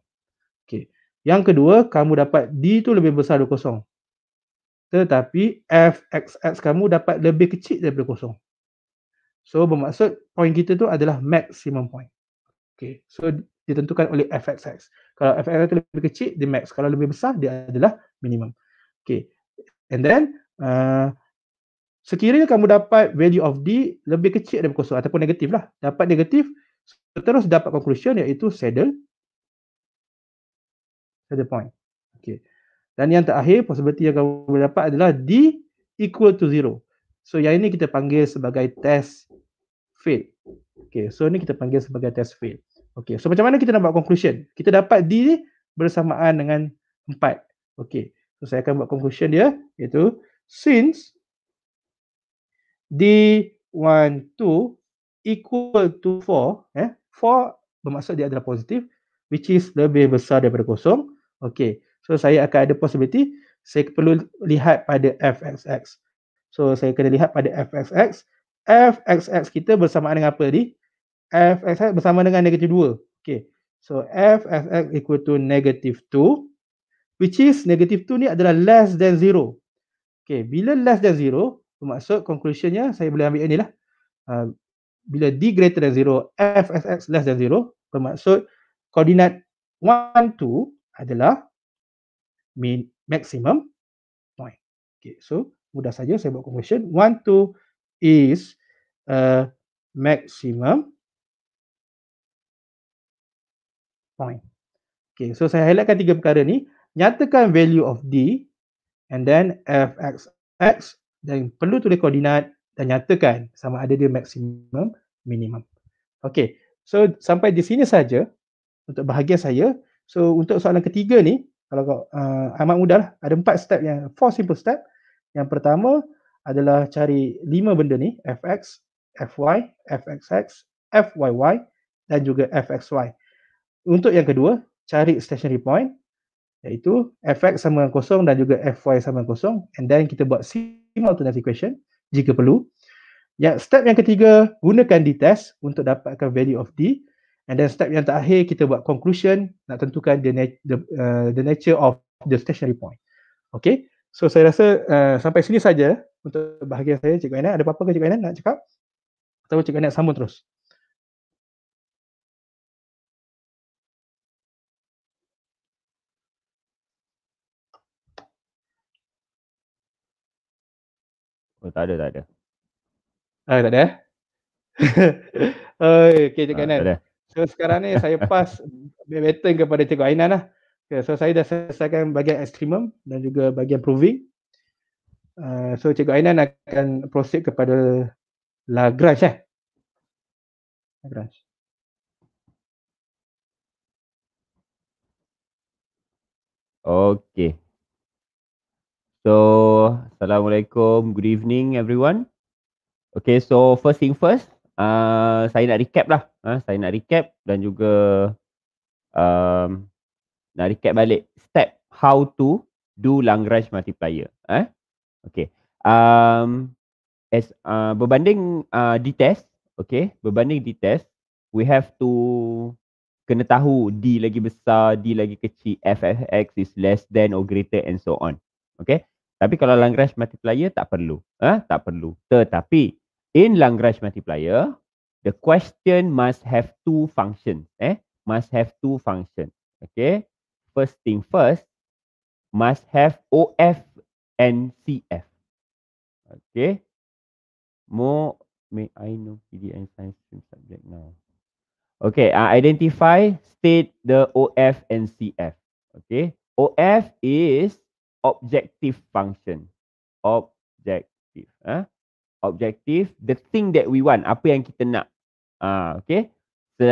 Okay. Yang kedua, kamu dapat D tu lebih besar daripada kosong. Tetapi FXX kamu dapat lebih kecil daripada kosong. So bermaksud point kita tu adalah maximum point. Okay. So ditentukan oleh fxx. Kalau fxx itu lebih kecil, dia max. Kalau lebih besar, dia adalah minimum. Okay. And then, uh, sekiranya kamu dapat value of d lebih kecil daripada kosong ataupun negatif lah. Dapat negatif, terus dapat conclusion iaitu saddle saddle point. Okay. Dan yang terakhir, possibility yang kamu boleh dapat adalah d equal to zero. So yang ini kita panggil sebagai test fail. Okay, so ni kita panggil sebagai test fail. Okay, so macam mana kita nak buat conclusion? Kita dapat D bersamaan dengan 4. Okay, so saya akan buat conclusion dia iaitu since D1, 2 equal to 4, eh, 4 bermaksud dia adalah positif which is lebih besar daripada kosong. Okay, so saya akan ada possibility saya perlu lihat pada fxx. So saya kena lihat pada fxx fxx kita bersamaan dengan apa tadi? fxx bersamaan dengan negatif 2. Okay. So fxx equal to negative 2 which is negative 2 ni adalah less than 0. Okay. Bila less than 0 bermaksud conclusionnya saya boleh ambil yang ni lah. Uh, bila d greater than 0 fxx less than 0 bermaksud koordinat 1, 2 adalah min maximum point. Okay. So mudah saja saya buat conclusion 1, 2 is uh, maximum point. Okay, so saya highlightkan tiga perkara ni. Nyatakan value of D and then f x x, dan perlu tulis koordinat dan nyatakan sama ada dia maximum, minimum. Okay, so sampai di sini saja untuk bahagian saya. So untuk soalan ketiga ni, kalau kau uh, amat mudah lah. Ada empat step yang, four simple step. Yang pertama adalah cari lima benda ni, fx, FY, FXX, FYY dan juga FXY. Untuk yang kedua, cari stationary point iaitu FX sama dengan kosong dan juga FY sama dengan kosong and then kita buat simple alternative equation jika perlu. Yang step yang ketiga, gunakan D-test untuk dapatkan value of D and then step yang terakhir kita buat conclusion nak tentukan the, nat- the, uh, the nature of the stationary point. Okay, so saya rasa uh, sampai sini saja untuk bahagian saya Cikgu Aina. Ada apa-apa ke Cikgu Aina nak cakap? Atau cikgu nak sambung terus? Oh, tak ada, tak ada. Ah, tak ada? oh, okay, Cik Kainan. Ah, so, sekarang ni saya pass baton kepada Cik Ainan lah. Okay, so, saya dah selesaikan bagian extremum dan juga bagian proving. Uh, so, Cik Ainan akan proceed kepada Lagrange eh. Lagrange. Okay. So, Assalamualaikum. Good evening everyone. Okay, so first thing first. Uh, saya nak recap lah. Uh, saya nak recap dan juga um, nak recap balik step how to do Lagrange multiplier. Eh? Okay. Um, as uh, berbanding uh, di test okay berbanding di test we have to kena tahu d lagi besar d lagi kecil f f x is less than or greater and so on okay tapi kalau Lagrange multiplier tak perlu ah ha? tak perlu tetapi in Lagrange multiplier the question must have two function, eh must have two function okay first thing first must have of and cf okay more may I know PDN science stream subject now. Okay, uh, identify state the OF and CF. Okay, OF is objective function. Objective. Huh? Objective, the thing that we want, apa yang kita nak. Ah, uh, okay. So,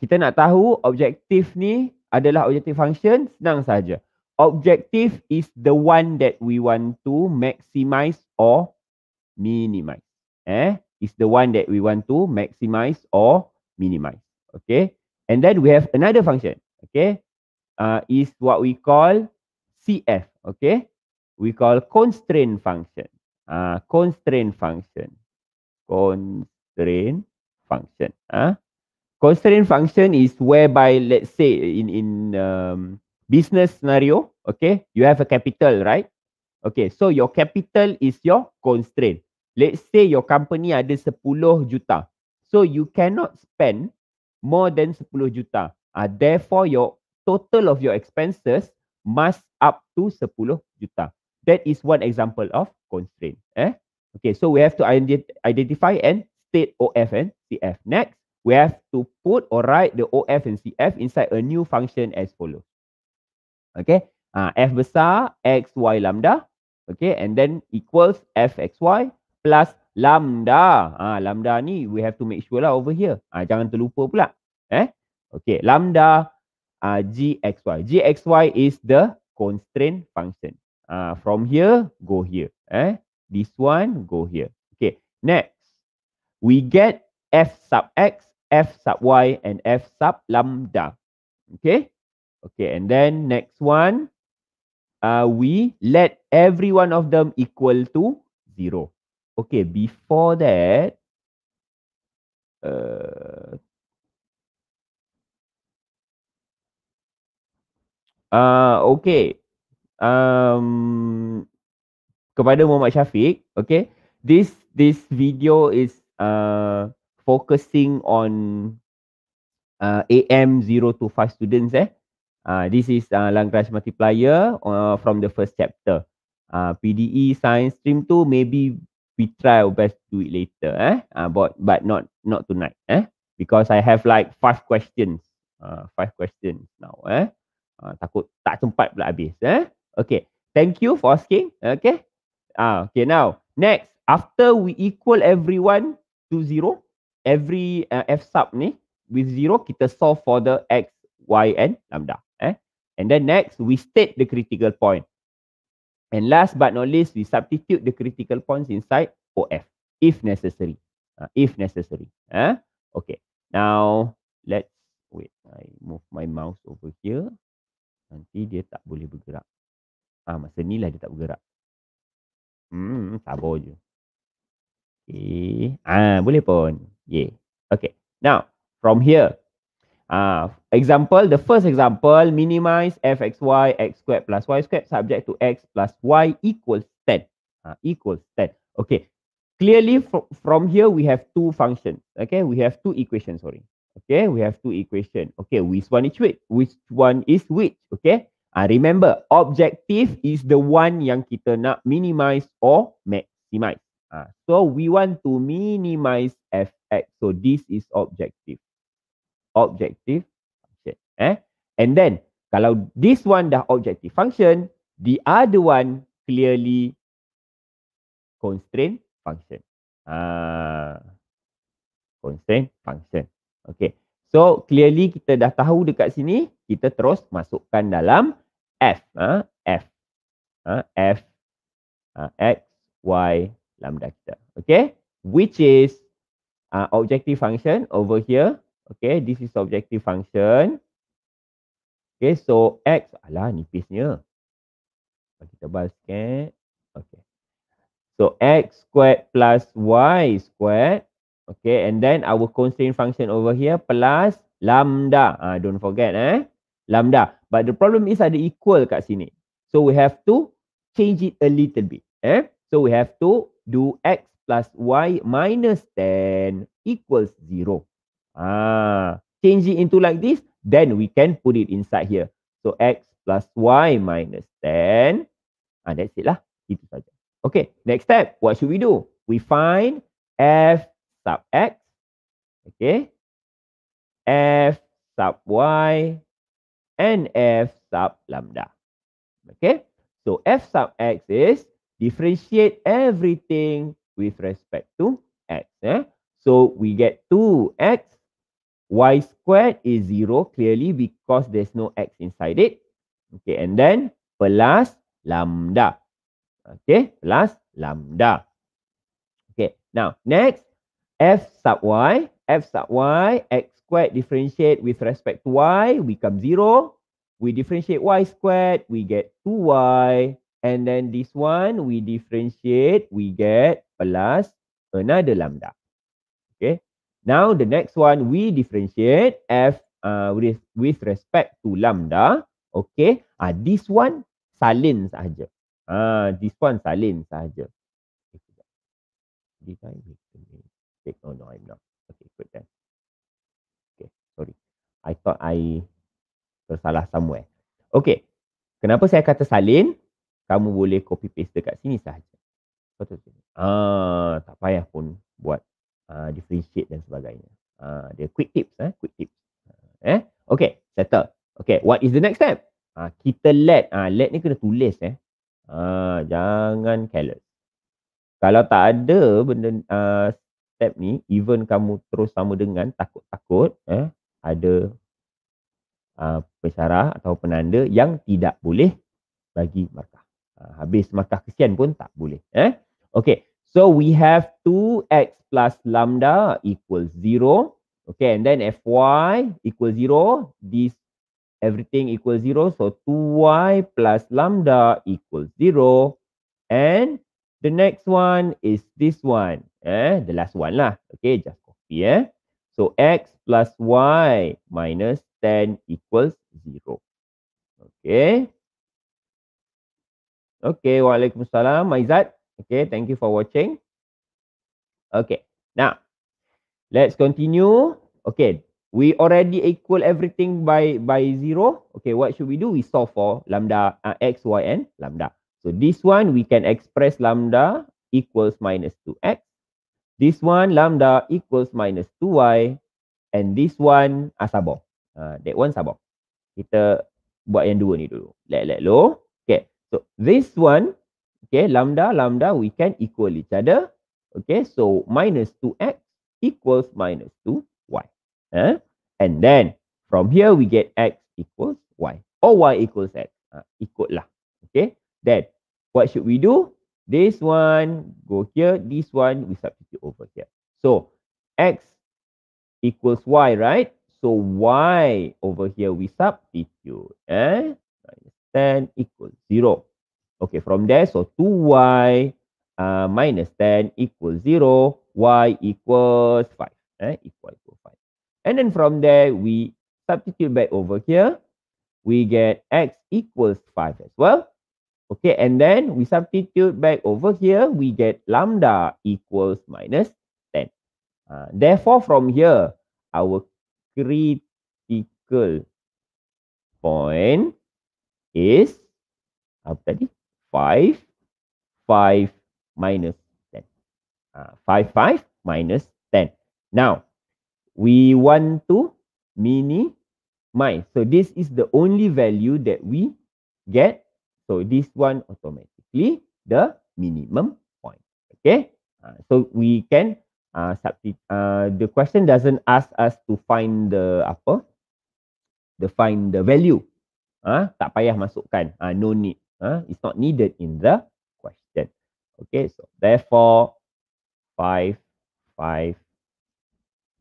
kita nak tahu objektif ni adalah objective function, senang saja. Objective is the one that we want to maximize or minimize. eh, is the one that we want to maximize or minimize. Okay. And then we have another function. Okay. Uh, is what we call CF. Okay. We call constraint function. Uh, constraint function. Constraint function. Uh. Constraint function is whereby, let's say, in, in um, business scenario, okay, you have a capital, right? Okay, so your capital is your constraint. Let's say your company ada 10 juta. So you cannot spend more than 10 juta. Uh, therefore, your total of your expenses must up to 10 juta. That is one example of constraint. Eh? Okay, so we have to ident identify and state OF and CF. Next, we have to put or write the OF and CF inside a new function as follows. Okay, uh, F besar X, Y lambda. Okay, and then equals F, X, Y plus lambda. Ha, lambda ni we have to make sure lah over here. Ha, jangan terlupa pula. Eh? Okay, lambda uh, gxy. Gxy is the constraint function. Uh, from here, go here. Eh? This one, go here. Okay, next. We get f sub x, f sub y and f sub lambda. Okay? Okay, and then next one. Uh, we let every one of them equal to zero. Okay, before that, uh, uh, okay, um, kepada Muhammad Syafiq, okay, this this video is uh, focusing on uh, AM 0 to 5 students, eh. Uh, this is uh, Langrange Multiplier uh, from the first chapter. Uh, PDE Science Stream 2 maybe we try our best to do it later eh uh, but but not not tonight eh because i have like five questions uh five questions now eh uh, takut tak sempat pula habis eh okay thank you for asking okay ah uh, okay now next after we equal everyone to zero every uh, f sub ni with zero kita solve for the x y and lambda eh and then next we state the critical point And last but not least, we substitute the critical points inside OF if necessary. Uh, if necessary. Uh, okay. Now, let wait. I move my mouse over here. Nanti dia tak boleh bergerak. Ah, masa ni lah dia tak bergerak. Hmm, sabar je. Okay. Ah, boleh pun. Yeah. Okay. Now, from here, Ah, example, the first example, minimize fxy x squared plus y squared subject to x plus y equals 10. Ah, equals 10. Okay. Clearly, fr- from here, we have two functions. Okay. We have two equations, sorry. Okay. We have two equations. Okay. Which one is which? Which one is which? Okay. Ah, remember, objective is the one yang kita nak minimize or maximize. Ah, so, we want to minimize fx. So, this is objective objective function. Eh? And then, kalau this one dah objective function, the other one clearly constraint function. Uh, constraint function. Okay. So, clearly kita dah tahu dekat sini, kita terus masukkan dalam F. Uh, F. Uh, F. Uh, X, Y, lambda kita. Okay. Which is uh, objective function over here Okay, this is objective function. Okay, so X, alah nipisnya. Bagi tebal sikit. Okay. So X squared plus Y squared. Okay, and then our constraint function over here plus lambda. Ah, don't forget eh. Lambda. But the problem is ada equal kat sini. So we have to change it a little bit. Eh? So we have to do X plus Y minus 10 equals 0. Ah, change it into like this, then we can put it inside here. So x plus y minus 10. Ah, that's it lah. Itu saja. Okay, next step. What should we do? We find f sub x. Okay. f sub y and f sub lambda. Okay. So f sub x is differentiate everything with respect to x. Eh? So we get 2x y squared is 0 clearly because there's no x inside it. Okay, and then plus lambda. Okay, plus lambda. Okay, now next, f sub y, f sub y, x squared differentiate with respect to y, we come 0. We differentiate y squared, we get 2y. And then this one, we differentiate, we get plus another lambda. Okay, Now the next one we differentiate f uh, with with respect to lambda. Okay, ah uh, this one salin saja. Ah uh, this one salin saja. Did I make a mistake? Oh, no, I'm not. Okay, good then. Okay, sorry. I thought I tersalah somewhere. Okay, kenapa saya kata salin? Kamu boleh copy paste dekat sini sahaja. Ah, tak payah pun buat uh, differentiate dan sebagainya. Uh, dia uh, quick tips, eh? quick tips. Uh, eh, okay, settle. Okay, what is the next step? Uh, kita let, uh, let ni kena tulis eh. Uh, jangan careless. Kalau tak ada benda uh, step ni, even kamu terus sama dengan takut-takut, eh, ada uh, pesara atau penanda yang tidak boleh bagi markah. Uh, habis markah kesian pun tak boleh. Eh? Okay, So we have 2x plus lambda equals 0. Okay, and then fy equals 0. This everything equals 0. So 2y plus lambda equals 0. And the next one is this one. Eh? The last one lah. Okay, just copy eh. So x plus y minus 10 equals 0. Okay. Okay, Waalaikumsalam. Aizat. Okay, thank you for watching. Okay, now let's continue. Okay, we already equal everything by by zero. Okay, what should we do? We solve for lambda uh, x, y, and lambda. So this one we can express lambda equals minus two x. This one lambda equals minus two y, and this one asabo. Ah, uh, ah, that one sabo. Kita buat yang dua ni dulu. Let let low. Okay, so this one Okay, lambda, lambda, we can equal each other. Okay, so minus 2x equals minus 2y. Huh? And then from here, we get x equals y or y equals x. Uh, lah. Okay, then what should we do? This one go here, this one we substitute over here. So x equals y, right? So y over here we substitute. Eh? Minus 10 equals 0. Okay, from there, so 2y uh, minus 10 equals 0, y equals 5, eh? equal to 5. And then from there, we substitute back over here. We get x equals 5 as well. Okay, and then we substitute back over here. We get lambda equals minus 10. Uh, therefore, from here, our critical point is apa tadi? 5 5 minus 10 uh, 5 5 minus 10 now we want to mini my so this is the only value that we get so this one automatically the minimum point okay uh, so we can uh, ah, subtract, uh the question doesn't ask us to find the apa the find the value ah uh, tak payah masukkan ah uh, no need Uh, it's not needed in the question. Okay, so therefore, 5, 5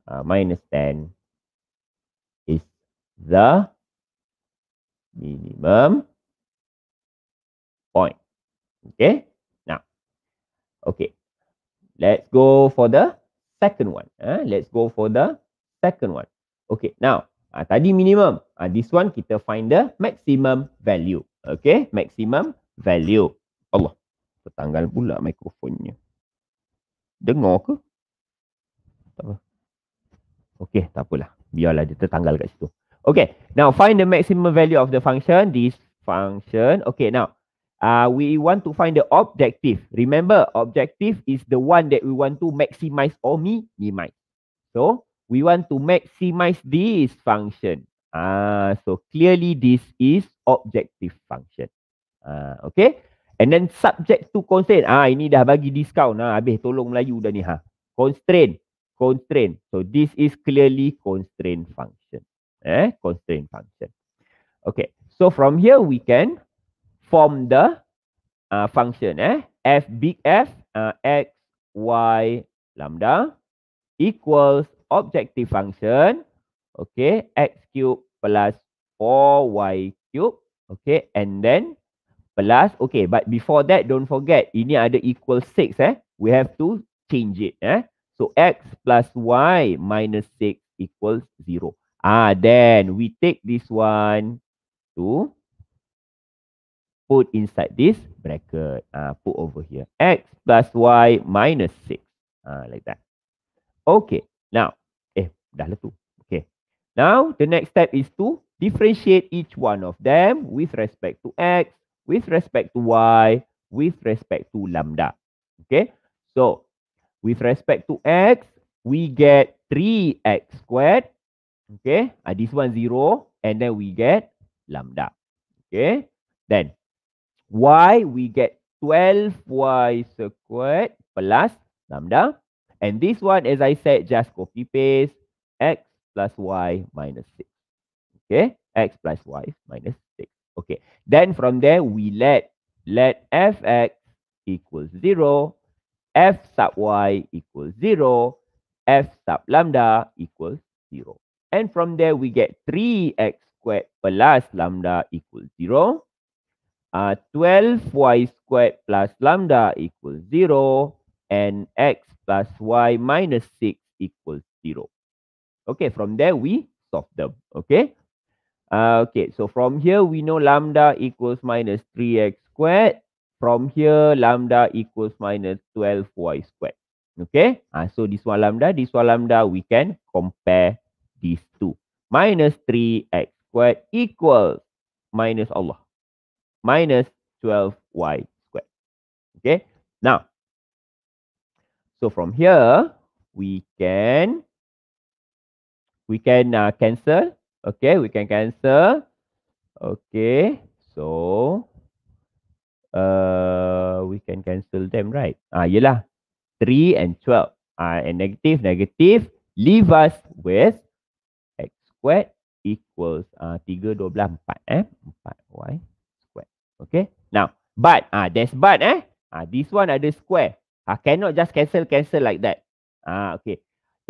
uh, minus 10 is the minimum point. Okay, now, okay, let's go for the second one. Uh, let's go for the second one. Okay, now, Uh, tadi minimum. Uh, this one kita find the maximum value. Okay, maximum value. Allah, tertanggal pula mikrofonnya. Dengar ke? Tak apa. Okay, tak apalah. Biarlah dia tertanggal kat situ. Okay, now find the maximum value of the function. This function. Okay, now. Uh, we want to find the objective. Remember, objective is the one that we want to maximize or minimize. So, we want to maximize this function. Ah, uh, so clearly this is objective function. Ah, uh, okay. And then subject to constraint. Ah, ini dah bagi discount. Ah, habis tolong Melayu dah ni. Ha. Constraint. Constraint. So this is clearly constraint function. Eh, constraint function. Okay. So from here we can form the uh, function. Eh, F big F uh, x y lambda equals objective function okay x cube plus 4y cube okay and then plus okay but before that don't forget ini ada equal 6 eh we have to change it eh so x plus y minus 6 equals 0 ah then we take this one to put inside this bracket ah put over here x plus y minus 6 ah like that okay now dah letup. Okay. Now, the next step is to differentiate each one of them with respect to x, with respect to y, with respect to lambda. Okay. So, with respect to x, we get 3x squared. Okay. Uh, this one zero. And then we get lambda. Okay. Then, y, we get 12y squared plus lambda. And this one, as I said, just copy paste. x plus y minus 6. Okay, x plus y minus 6. Okay, then from there we let let fx equals 0, f sub y equals 0, f sub lambda equals 0. And from there we get 3x squared plus lambda equals 0, uh, 12y squared plus lambda equals 0, and x plus y minus 6 equals 0. Okay, from there we solve them. Okay. Uh, okay, so from here we know lambda equals minus 3x squared. From here, lambda equals minus 12y squared. Okay, uh, so this one lambda, this one lambda, we can compare these two. Minus 3x squared equals minus Allah, minus 12y squared. Okay, now, so from here, we can we can uh, cancel. Okay, we can cancel. Okay, so uh, we can cancel them, right? Ah, yelah. 3 and 12. Ah, and negative, negative. Leave us with x squared equals uh, 3, 12, 4. Eh? 4y squared. Okay, now, but, ah, there's but, eh? Ah, this one ada square. Ah, cannot just cancel, cancel like that. Ah, okay.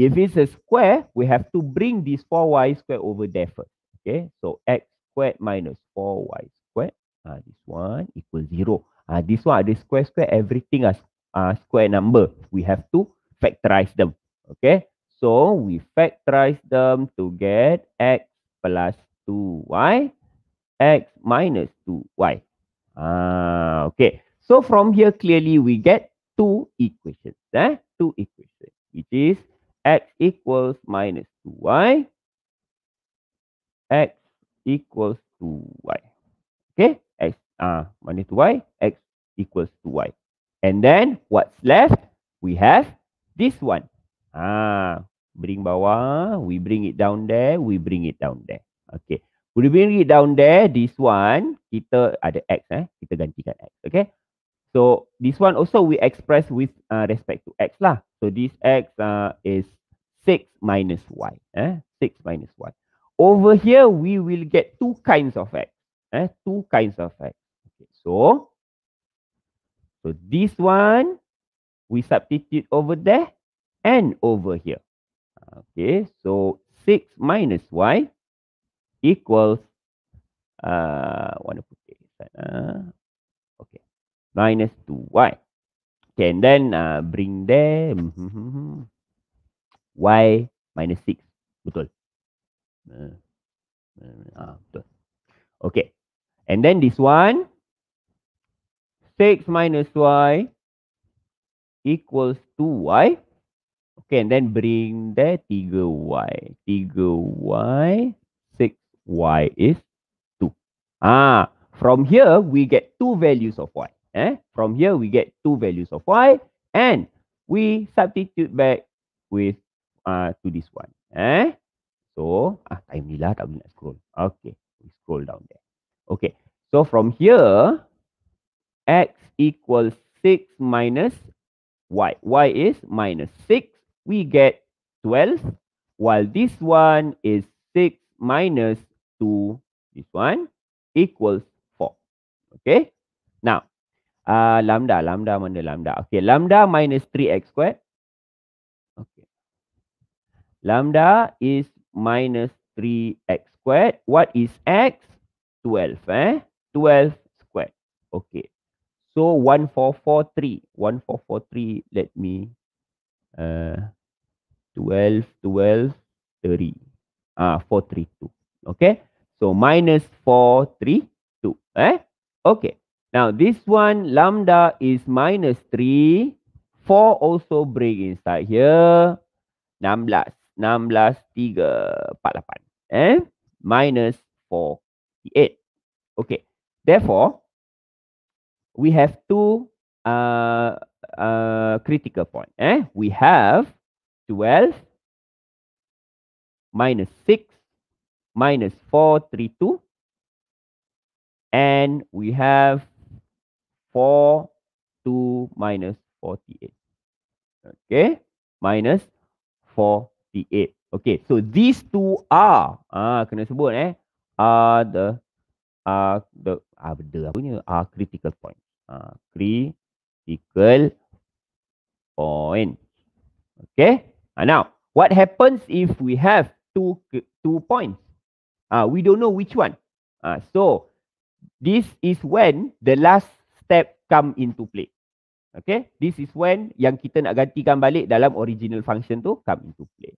If it's a square, we have to bring this 4y squared over there first. Okay, so x squared minus 4y squared, uh, this one equals 0. Uh, this one ada square square, everything as uh, square number. We have to factorize them. Okay, so we factorize them to get x plus 2y, x minus 2y. Ah, okay. So from here, clearly we get two equations. Eh? Two equations, which is x equals minus 2y. x equals 2y. Okay. x uh, minus 2y. x equals 2y. And then what's left? We have this one. Ah, bring bawah. We bring it down there. We bring it down there. Okay. We bring it down there. This one. Kita ada x. Eh? Kita gantikan x. Okay. So, this one also we express with uh, respect to x lah. So this x uh, is 6 minus y. Eh? 6 minus y. Over here, we will get two kinds of x. Eh? Two kinds of x. Okay, so, so this one, we substitute over there and over here. Okay, so 6 minus y equals, uh, I want to put it inside, uh, okay, minus 2y. can then uh, bring them hmm, hmm, hmm, y minus 6 betul uh, uh, betul okay and then this one 6 minus y equals 2y okay and then bring there 3y 3y 6y is 2 ah from here we get two values of y Eh? From here, we get two values of y and we substitute back with uh, to this one. Eh? So, ah, time ni lah, tak boleh nak scroll. Okay, we scroll down there. Okay, so from here, x equals 6 minus y. y is minus 6. We get 12, while this one is 6 minus 2, this one, equals 4. Okay, now, uh, lambda, lambda mana lambda? Okay, lambda minus 3x squared. Okay. Lambda is minus 3x squared. What is x? 12, eh? 12 squared. Okay. So, 1443. 1443, let me... Uh, 12, 12, 30. Ah, uh, 432. Okay. So, minus 432. Eh? Okay. Now, this one, lambda is minus 3. 4 also bring inside here. 16. 16, 3, 48. Eh? Minus 48. Okay. Therefore, we have two uh, uh, critical points. Eh? We have 12 minus 6 minus 4, 3, 2. And we have 4, 2 minus 48. Okay, minus 48. Okay, so these two are, ah kena sebut eh, are the, are the, are the, apa ni, are critical point. Ah, critical point. Okay, ah, now, what happens if we have two, two points? Ah, we don't know which one. Ah, so, this is when the last step come into play. Okay, this is when yang kita nak gantikan balik dalam original function tu come into play.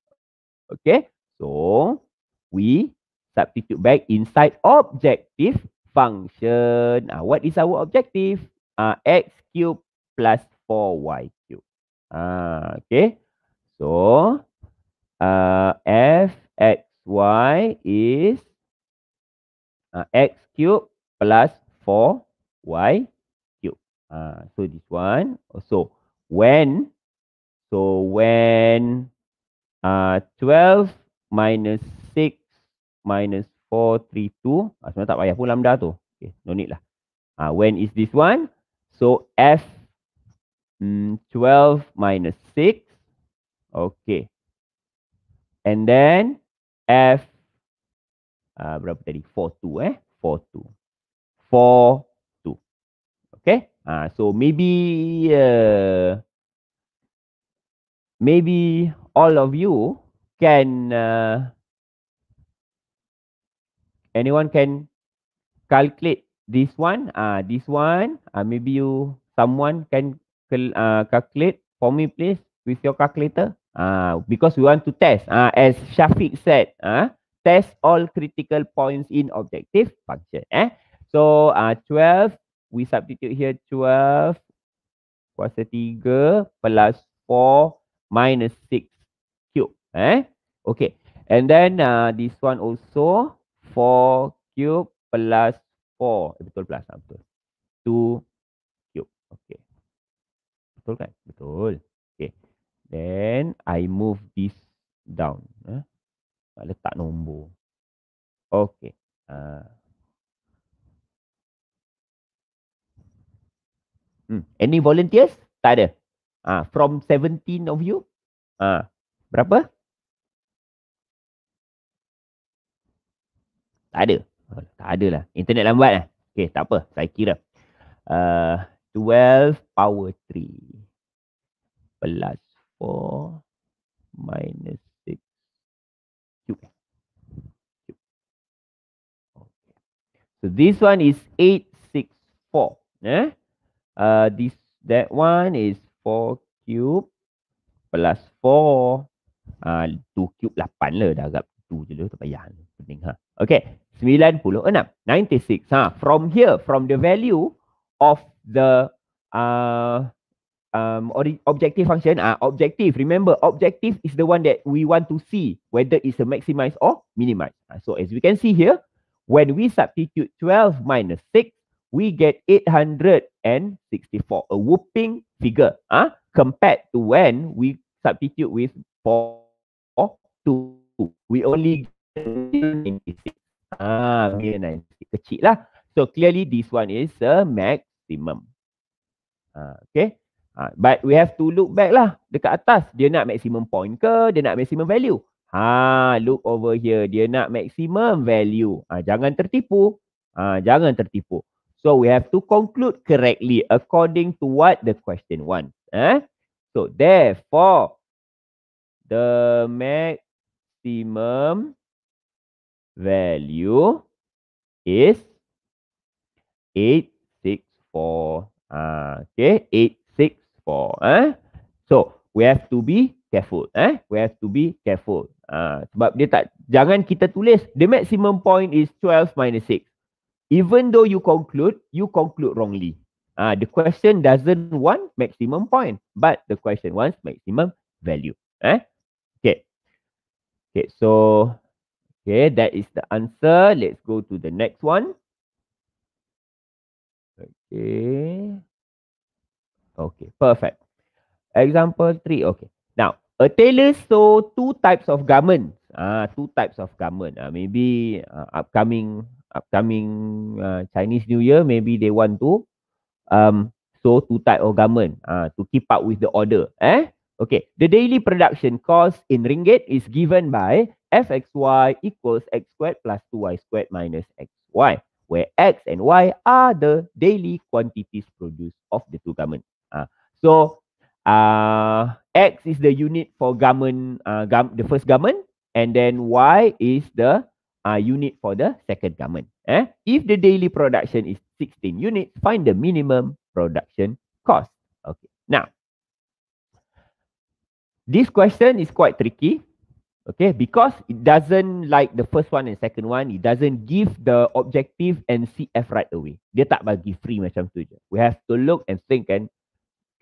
Okay, so we substitute back inside objective function. Uh, what is our objective? ah x cube plus 4y cube. Ah, okay. So, uh, f x y is uh, x cube plus 4y Ah, so this one so when so when uh ah, 12 minus 6 minus 4 3 2 uh, tak payah pun lambda tu okey no need lah uh, when is this one so f mm, 12 minus 6 okay. and then f uh, berapa tadi 4 2 eh 4 2 4 Uh, so maybe uh, maybe all of you can uh, anyone can calculate this one uh, this one uh, maybe you someone can uh, calculate for me please with your calculator uh, because we want to test uh, as Shafiq said uh, test all critical points in objective function eh? so uh, 12 we substitute here 12 kuasa 3 plus 4 minus 6 cube eh okay and then uh, this one also 4 cube plus 4 eh, betul plus ah, betul 2 cube okay betul kan betul okay then i move this down eh? tak letak nombor okay uh, Hmm. Any volunteers? Tak ada. Ah, from 17 of you. Ah, berapa? Tak ada. Tak ada lah. Internet lambat lah. Eh? Okay, tak apa. Saya kira. Uh, 12 power 3. Plus 4. Minus 6. So this one is 864. Eh? 864 uh, this that one is 4 cube plus 4 ah uh, 2 cube 8 lah dah agak 2 je lah tak payah lah, pening ha okey 96 96 ha from here from the value of the uh, um objective function ah uh, objective remember objective is the one that we want to see whether it's a maximize or minimize uh, so as we can see here when we substitute 12 minus we get 864 a whooping figure ah huh? compared to when we substitute with 42 we only get 96 ah 96 kecil lah so clearly this one is a maximum ah okay uh, but we have to look back lah dekat atas dia nak maximum point ke dia nak maximum value ha look over here dia nak maximum value ah jangan tertipu ah jangan tertipu So we have to conclude correctly according to what the question wants. Eh? So therefore, the maximum value is 864. Ah, okay, 864. Eh? So we have to be careful. Eh? We have to be careful. Ah, sebab dia tak, jangan kita tulis the maximum point is 12 minus 6. even though you conclude, you conclude wrongly. Uh, the question doesn't want maximum point, but the question wants maximum value. Eh? Okay. Okay, so okay, that is the answer. Let's go to the next one. Okay. Okay, perfect. Example three. Okay. Now, a tailor sew two types of garments. Ah, uh, two types of garment. Ah, uh, maybe uh, upcoming upcoming uh, Chinese New Year, maybe they want to um, so to type of garment uh, to keep up with the order. Eh? Okay, the daily production cost in ringgit is given by fxy equals x squared plus 2y squared minus xy, where x and y are the daily quantities produced of the two garment. Uh, so, uh, x is the unit for garment, uh, gam- the first garment, and then y is the are uh, unit for the second garment. Eh? If the daily production is 16 units, find the minimum production cost. Okay. Now, this question is quite tricky. Okay, because it doesn't like the first one and second one, it doesn't give the objective and CF right away. Dia tak bagi free macam tu je. We have to look and think and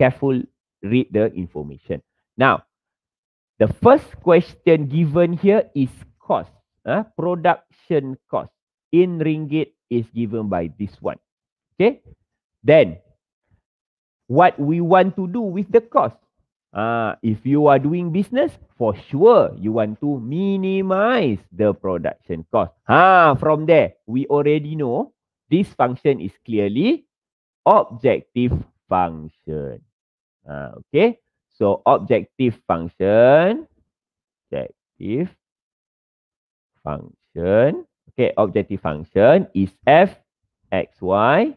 careful read the information. Now, the first question given here is cost uh, production cost in ringgit is given by this one. Okay. Then what we want to do with the cost. Uh, if you are doing business, for sure you want to minimize the production cost. Ha, from there, we already know this function is clearly objective function. Uh, okay, so objective function, objective function. Okay, objective function is f x y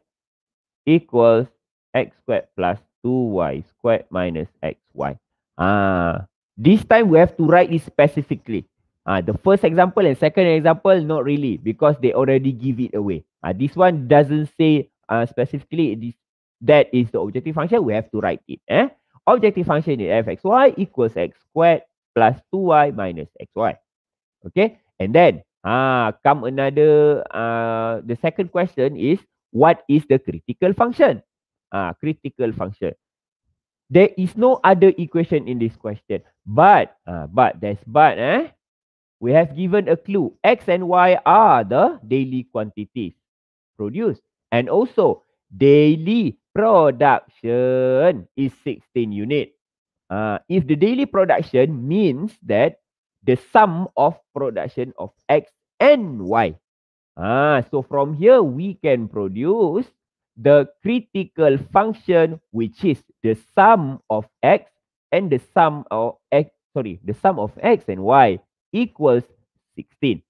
equals x squared plus 2y squared minus xy. Ah, this time we have to write it specifically. Ah, the first example and second example, not really because they already give it away. Ah, this one doesn't say uh, specifically this, that is the objective function. We have to write it. Eh? Objective function is fxy equals x squared plus 2y minus xy. Okay, and then uh, come another, uh, the second question is what is the critical function? Uh, critical function. There is no other equation in this question. But, uh, but, there's but, eh? We have given a clue. X and Y are the daily quantities produced. And also, daily production is 16 unit. Uh, if the daily production means that the sum of production of X and Y. Ah, so from here, we can produce the critical function, which is the sum of X and the sum of X, sorry, the sum of X and Y equals 16.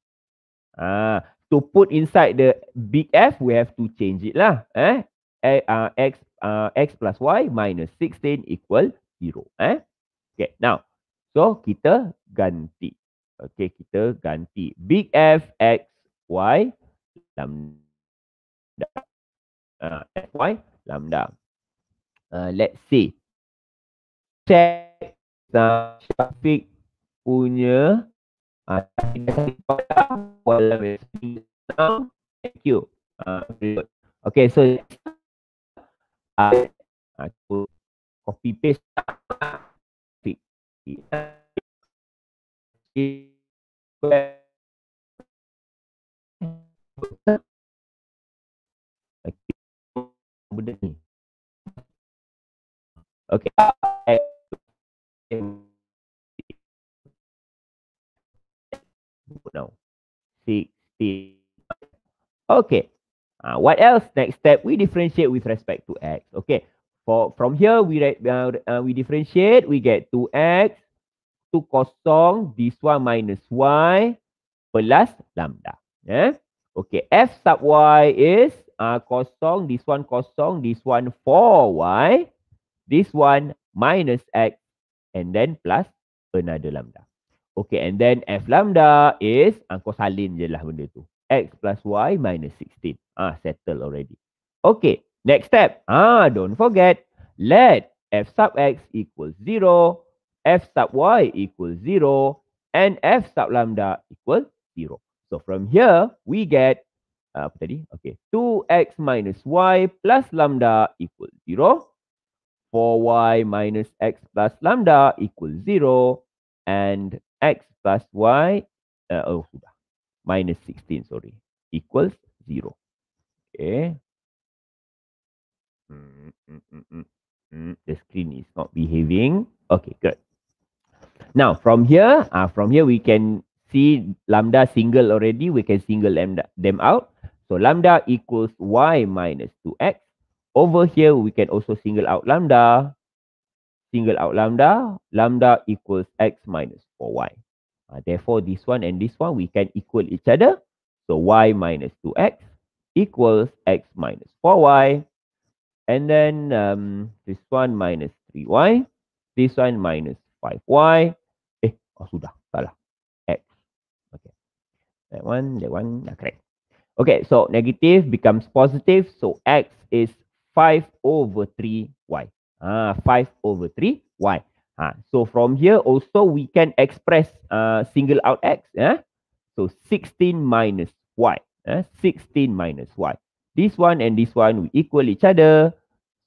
Ah, to put inside the big F, we have to change it lah. Eh? uh, X, uh, X plus Y minus 16 equal 0. Eh? Okay, now So kita ganti. Okay, kita ganti. Big F, X, Y, lambda. Uh, F, Y, lambda. Uh, let's see. Set Syafiq punya uh, Thank you. Uh, okay, so uh, aku copy paste. Okay. Benda ni. Okay. Six, Okay. Uh, what else? Next step, we differentiate with respect to x. Okay. For from here we uh, uh, we differentiate, we get 2x, 2 kosong, this one minus y plus lambda. Yeah. Okay, f sub y is uh, kosong, this one kosong, this one 4y, this one minus x and then plus another lambda. Okay, and then f lambda is, uh, kau je lah benda tu. x plus y minus 16. Ah, uh, settle already. Okay. Next step, ah, don't forget, let f sub x equals 0, f sub y equals 0, and f sub lambda equals 0. So from here, we get ah, apa tadi? Okay, 2x minus y plus lambda equals 0. 4y minus x plus lambda equals 0. And x plus y, uh, oh, sudah. Minus 16, sorry, equals 0. Okay, Mm, mm, mm, the screen is not behaving. Okay, good. Now, from here, uh, from here, we can see lambda single already. We can single lambda them out. So lambda equals y minus 2x. Over here, we can also single out lambda. Single out lambda. Lambda equals x minus 4y. Uh, ah, therefore, this one and this one, we can equal each other. So y minus 2x equals x minus 4y and then um, this one minus 3y. This one minus 5y. Eh, oh sudah, salah. X. Okay. That one, that one, nah, correct. Okay, so negative becomes positive. So X is 5 over 3y. Ah, 5 over 3y. Ah, so from here also we can express uh, single out x. Eh? So 16 minus y. Eh? 16 minus y. this one and this one will equal each other.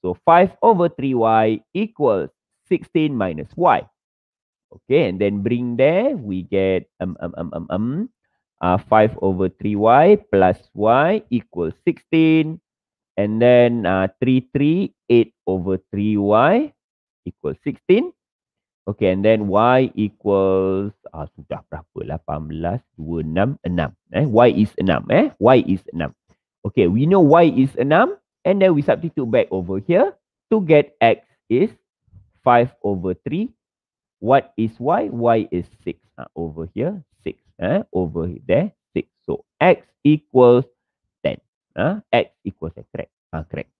So 5 over 3y equals 16 minus y. Okay, and then bring there, we get um, um, um, um, um, uh, 5 over 3y plus y equals 16. And then uh, 3, 3, 8 over 3y equals 16. Okay, and then y equals, ah, sudah berapa? 18, 26, 6. Eh? Y is 6, eh? Y is 6. Okay, we know y is a num, and then we substitute back over here to get x is 5 over 3. What is y? y is 6 uh, over here, 6 eh? Uh, over there, 6. So x equals 10. Uh, x equals 10, correct. Uh, correct.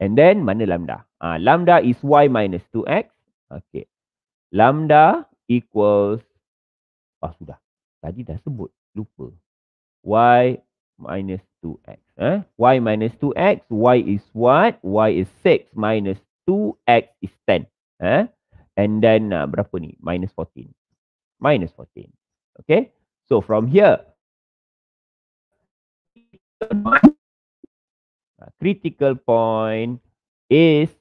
And then, mana lambda? Uh, lambda is y minus 2x. Okay. Lambda equals, oh sudah, tadi dah sebut, lupa. Y minus 2x. Eh? Y minus 2x, Y is what? Y is 6 minus 2x is 10. Eh? And then uh, berapa ni? Minus 14. Minus 14. Okay? So from here, ah, critical point is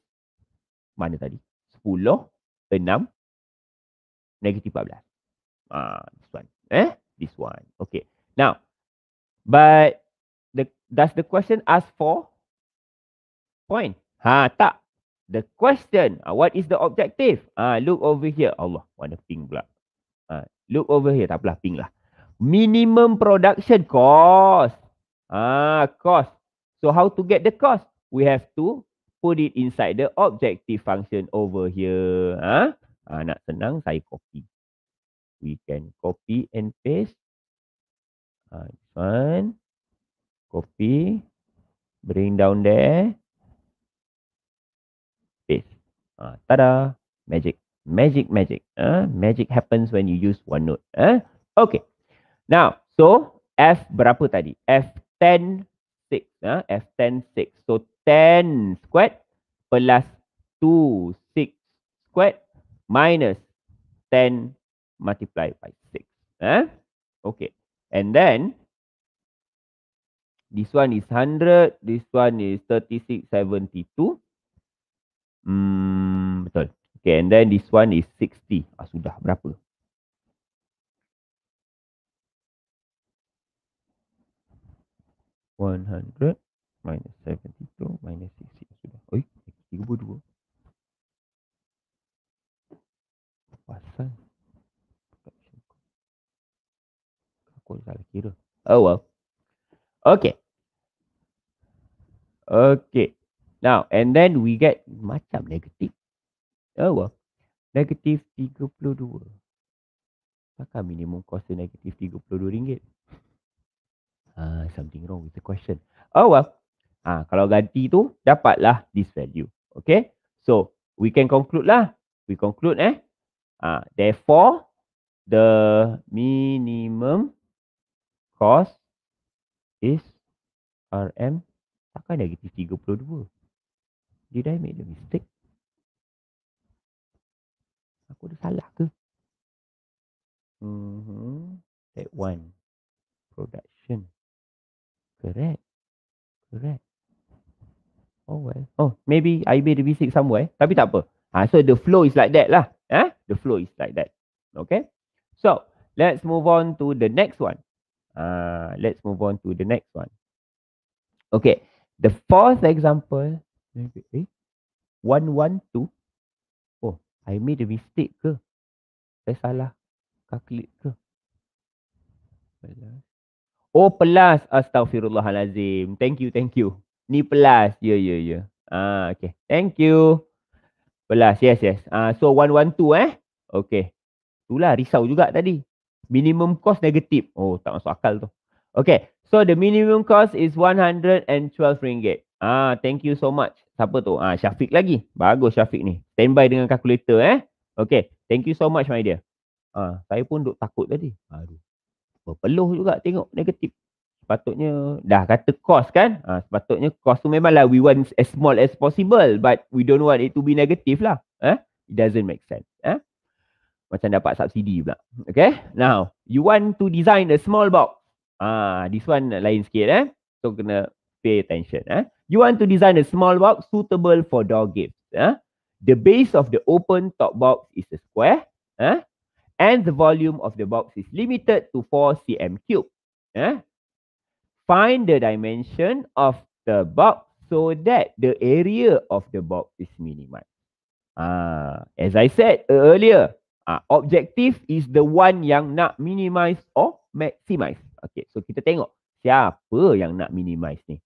mana tadi? 10, 6, negatif 14. Ah, uh, this one. Eh? This one. Okay. Now, But the does the question ask for point? Ha, tak. The question, uh, what is the objective? Ah, uh, look over here. Allah, warna pink pula. Ah, uh, look over here. Tak pink lah. Minimum production cost. Ah, cost. So how to get the cost? We have to put it inside the objective function over here. Ah, ha? ah nak senang, saya copy. We can copy and paste. this one copy bring down there paste uh, tada magic magic magic ah uh, magic happens when you use OneNote. note ah, okay now so f berapa tadi f 10 6 ah uh, f 10 6 so 10 squared plus 2 6 squared minus 10 multiplied by 6 eh ah, okay And then this one is 100, this one is 36.72. Hmm, betul. Okay, and then this one is 60. Ah, sudah, berapa? One hundred minus seventy two minus sixty ah, sudah. Oh, tiga puluh dua. Pasal. aku salah kira. Oh well. Okay. Okay. Now, and then we get macam negatif. Oh well. Negatif 32. Pakai minimum cost negatif 32 ringgit. Ah, uh, something wrong with the question. Oh well. Ah, uh, kalau ganti tu dapatlah this value. Okay. So, we can conclude lah. We conclude eh. Ah, uh, therefore the minimum cos is RM takkan dia pergi 32. Did I make a mistake? Aku ada salah ke? Mm-hmm. That one. Production. Correct. Correct. Oh well. Oh, maybe I made a mistake somewhere. Eh? Tapi tak apa. Ha, so the flow is like that lah. Eh? The flow is like that. Okay. So, let's move on to the next one uh, let's move on to the next one. Okay, the fourth example. Eh? One, one, two. Oh, I made a mistake ke? Saya eh, salah. Kaklit ke? Oh, pelas. Astaghfirullahalazim. Thank you, thank you. Ni pelas. Ya, yeah, ya, yeah, ya. Yeah. Ah, okay. Thank you. Pelas. Yes, yes. Ah, so, one, one, two eh. Okay. Itulah risau juga tadi minimum cost negatif. Oh, tak masuk akal tu. Okay, so the minimum cost is RM112. Ah, thank you so much. Siapa tu? Ah, Syafiq lagi. Bagus Syafiq ni. Standby dengan kalkulator eh. Okay, thank you so much my dear. Ah, saya pun duk takut tadi. Aduh. Berpeluh juga tengok negatif. Sepatutnya dah kata cost kan? Ah, sepatutnya cost tu memang lah we want as small as possible but we don't want it to be negative lah. Eh? It doesn't make sense. Eh? macam dapat subsidi pula. Okay. Now, you want to design a small box. Ah, this one lain sikit eh. So, kena pay attention eh. You want to design a small box suitable for door games, Eh? The base of the open top box is a square. Eh? And the volume of the box is limited to 4 cm cube. Eh? Find the dimension of the box so that the area of the box is minimized. Ah, as I said earlier, Uh, ah, objective is the one yang nak minimize or maximize. Okay, so kita tengok siapa yang nak minimize ni.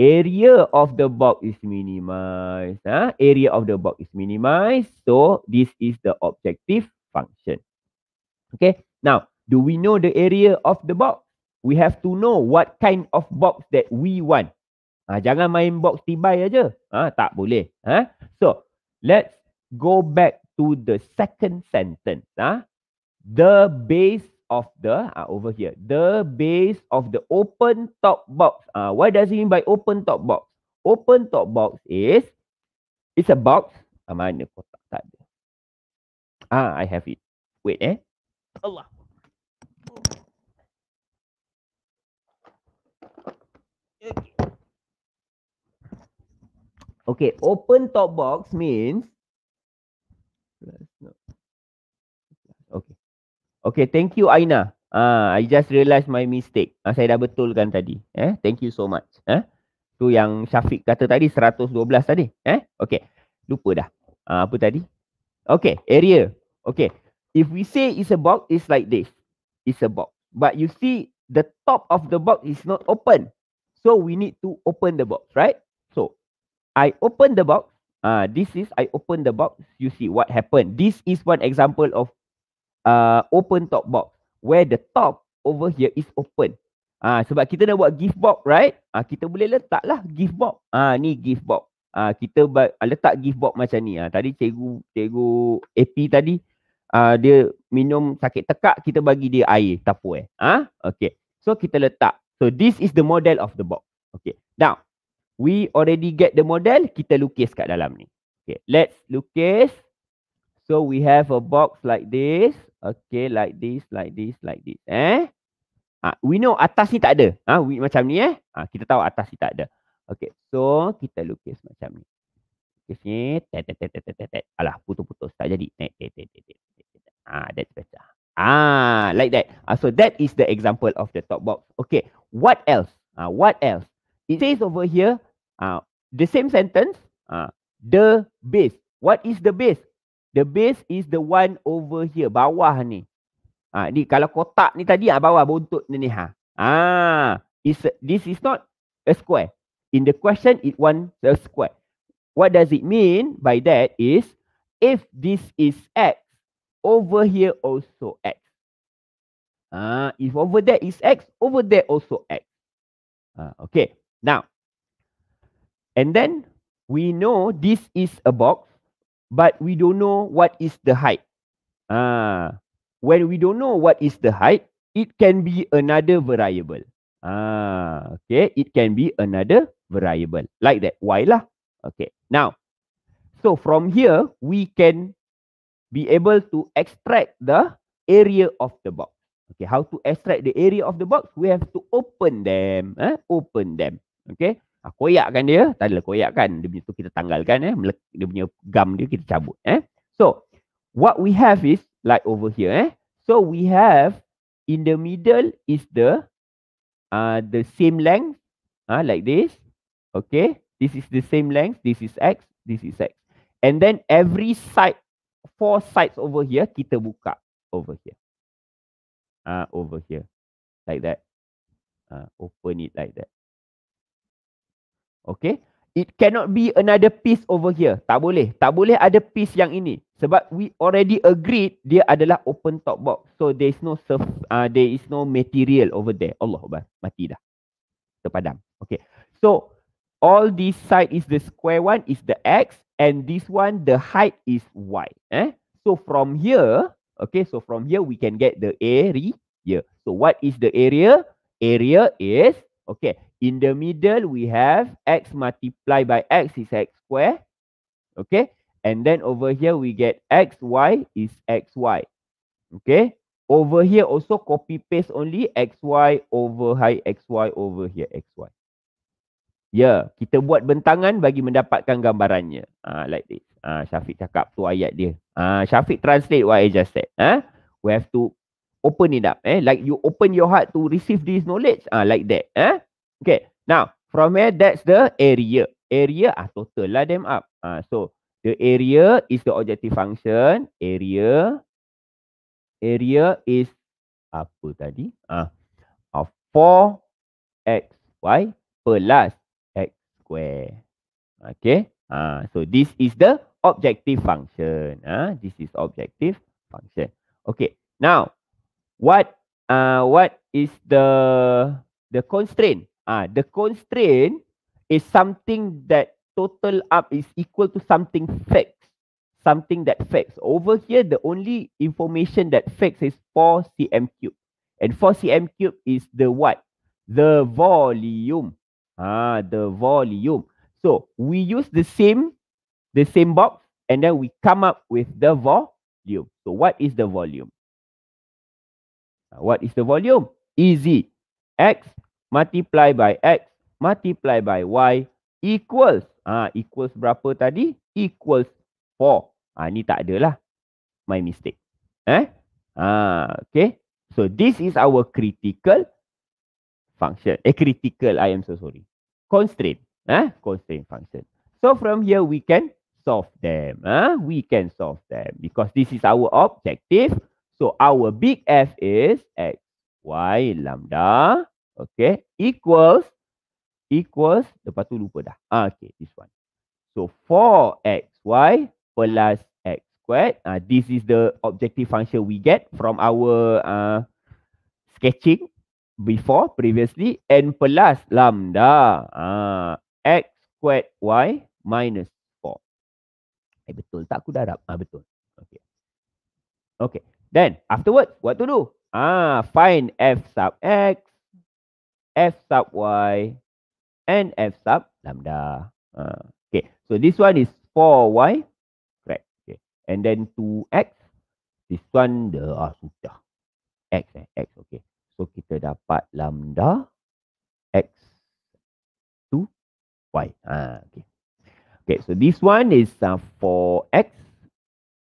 Area of the box is minimized. Huh? Ha? Area of the box is minimized. So, this is the objective function. Okay, now, do we know the area of the box? We have to know what kind of box that we want. Ah, jangan main box tibai aja. Ah, tak boleh. Ah, so let's go back to the second sentence. Ah, the base of the ah, over here, the base of the open top box. Ah, what does it mean by open top box? Open top box is it's a box. Ah, mana kotak tak ada. Ah, I have it. Wait eh. Allah. Okay, open top box means Okay. Okay, thank you Aina. Ah, uh, I just realised my mistake. Ah, uh, saya dah betulkan tadi. Eh, thank you so much. Eh, tu yang Syafiq kata tadi 112 tadi. Eh, okay. Lupa dah. uh, apa tadi? Okay, area. Okay. If we say it's a box, it's like this. It's a box. But you see, the top of the box is not open. So we need to open the box, right? So I open the box. Ah, uh, this is I open the box. You see what happened. This is one example of uh, open top box where the top over here is open. Ah, uh, sebab kita nak buat gift box, right? Ah, uh, kita boleh letaklah gift box. Ah, uh, ni gift box. Ah, uh, kita ah, letak gift box macam ni. Ah, uh, tadi cegu cegu api tadi ah uh, dia minum sakit tekak, kita bagi dia air tapu eh. Ah, uh, okay. So kita letak. So this is the model of the box. Okay. Now, We already get the model, kita lukis kat dalam ni. Okay, let's lukis. So we have a box like this. Okay, like this, like this, like this. Eh? Ah, we know atas ni tak ada. Ah, ha, macam ni eh. Ah, kita tahu atas ni tak ada. Okay, so kita lukis macam ni. Lukis ni. Tet, tet, tet, tet, tet. Alah, putus-putus. Tak jadi. Tet, tet, tet, tet, Ah, that's better. Ah, like that. Ah, so that is the example of the top box. Okay, what else? Ah, what else? it says over here uh, the same sentence uh, the base what is the base the base is the one over here bawah ni ah uh, ni kalau kotak ni tadi ah bawah buntut ni ha ah is this is not a square in the question it wants a square what does it mean by that is if this is x over here also x ah uh, if over there is x over there also x ah uh, okay Now, and then we know this is a box, but we don't know what is the height. Ah, when we don't know what is the height, it can be another variable. Ah, okay, it can be another variable like that. Why lah? Okay, now, so from here we can be able to extract the area of the box. Okay, how to extract the area of the box? We have to open them. Eh? Open them. Okay, Ha, ah, koyakkan dia. Tak adalah koyakkan. Dia punya tu kita tanggalkan. Eh. Dia punya gam dia kita cabut. Eh. So, what we have is like over here. Eh. So, we have in the middle is the uh, the same length. Uh, like this. Okay. This is the same length. This is X. This is X. And then every side, four sides over here, kita buka over here. Uh, over here. Like that. Uh, open it like that. Okay. It cannot be another piece over here. Tak boleh. Tak boleh ada piece yang ini. Sebab we already agreed dia adalah open top box. So there is no surf, uh, there is no material over there. Allah Allah. Mati dah. Terpadam. Okay. So all this side is the square one is the X and this one the height is Y. Eh? So from here, okay, so from here we can get the area. So what is the area? Area is, okay, In the middle, we have x multiplied by x is x square. Okay. And then over here, we get x y is x y, Okay. Over here, also copy paste only x y over high x y over here x y. Yeah, kita buat bentangan bagi mendapatkan gambarannya. Ah, uh, like this. Ah, uh, Syafiq cakap tu ayat dia. Ah, uh, Syafiq translate what I just said. Ah, huh? we have to open it up. Eh, like you open your heart to receive this knowledge. Ah, uh, like that. Ah, eh? huh? Okay, now from here, that's the area. Area, ah, total lah them up. Ah, so, the area is the objective function. Area, area is apa tadi? Ah, of 4xy plus x square. Okay, ah, so this is the objective function. Ah, this is objective function. Okay, now, what uh, what is the the constraint Ah, the constraint is something that total up is equal to something fixed, something that fixed. Over here, the only information that fixed is 4 cm cube. And 4 cm cube is the what? The volume. Ah, the volume. So we use the same, the same box, and then we come up with the volume. So what is the volume? Ah, what is the volume? Easy. X multiply by x multiply by y equals ah ha, equals berapa tadi equals 4 ah ha, ni tak adalah my mistake eh ah ha, okey so this is our critical function eh critical i am so sorry constraint eh constraint function so from here we can solve them ah ha? we can solve them because this is our objective so our big f is x y lambda Okay. Equals. Equals. Lepas tu lupa dah. Ah, okay. This one. So 4xy plus x squared. Ah, this is the objective function we get from our uh, sketching before previously. And plus lambda ah, x squared y minus 4. Eh, betul tak aku darab? Ah, betul. Okay. Okay. Then afterwards, what to do? Ah, find f sub x, f sub y and f sub lambda. Uh, okay, so this one is 4y, correct? Okay, and then 2x. This one the ah sudah x eh x okay. So kita dapat lambda x to y. Ah okay. Okay, so this one is uh, ah, for x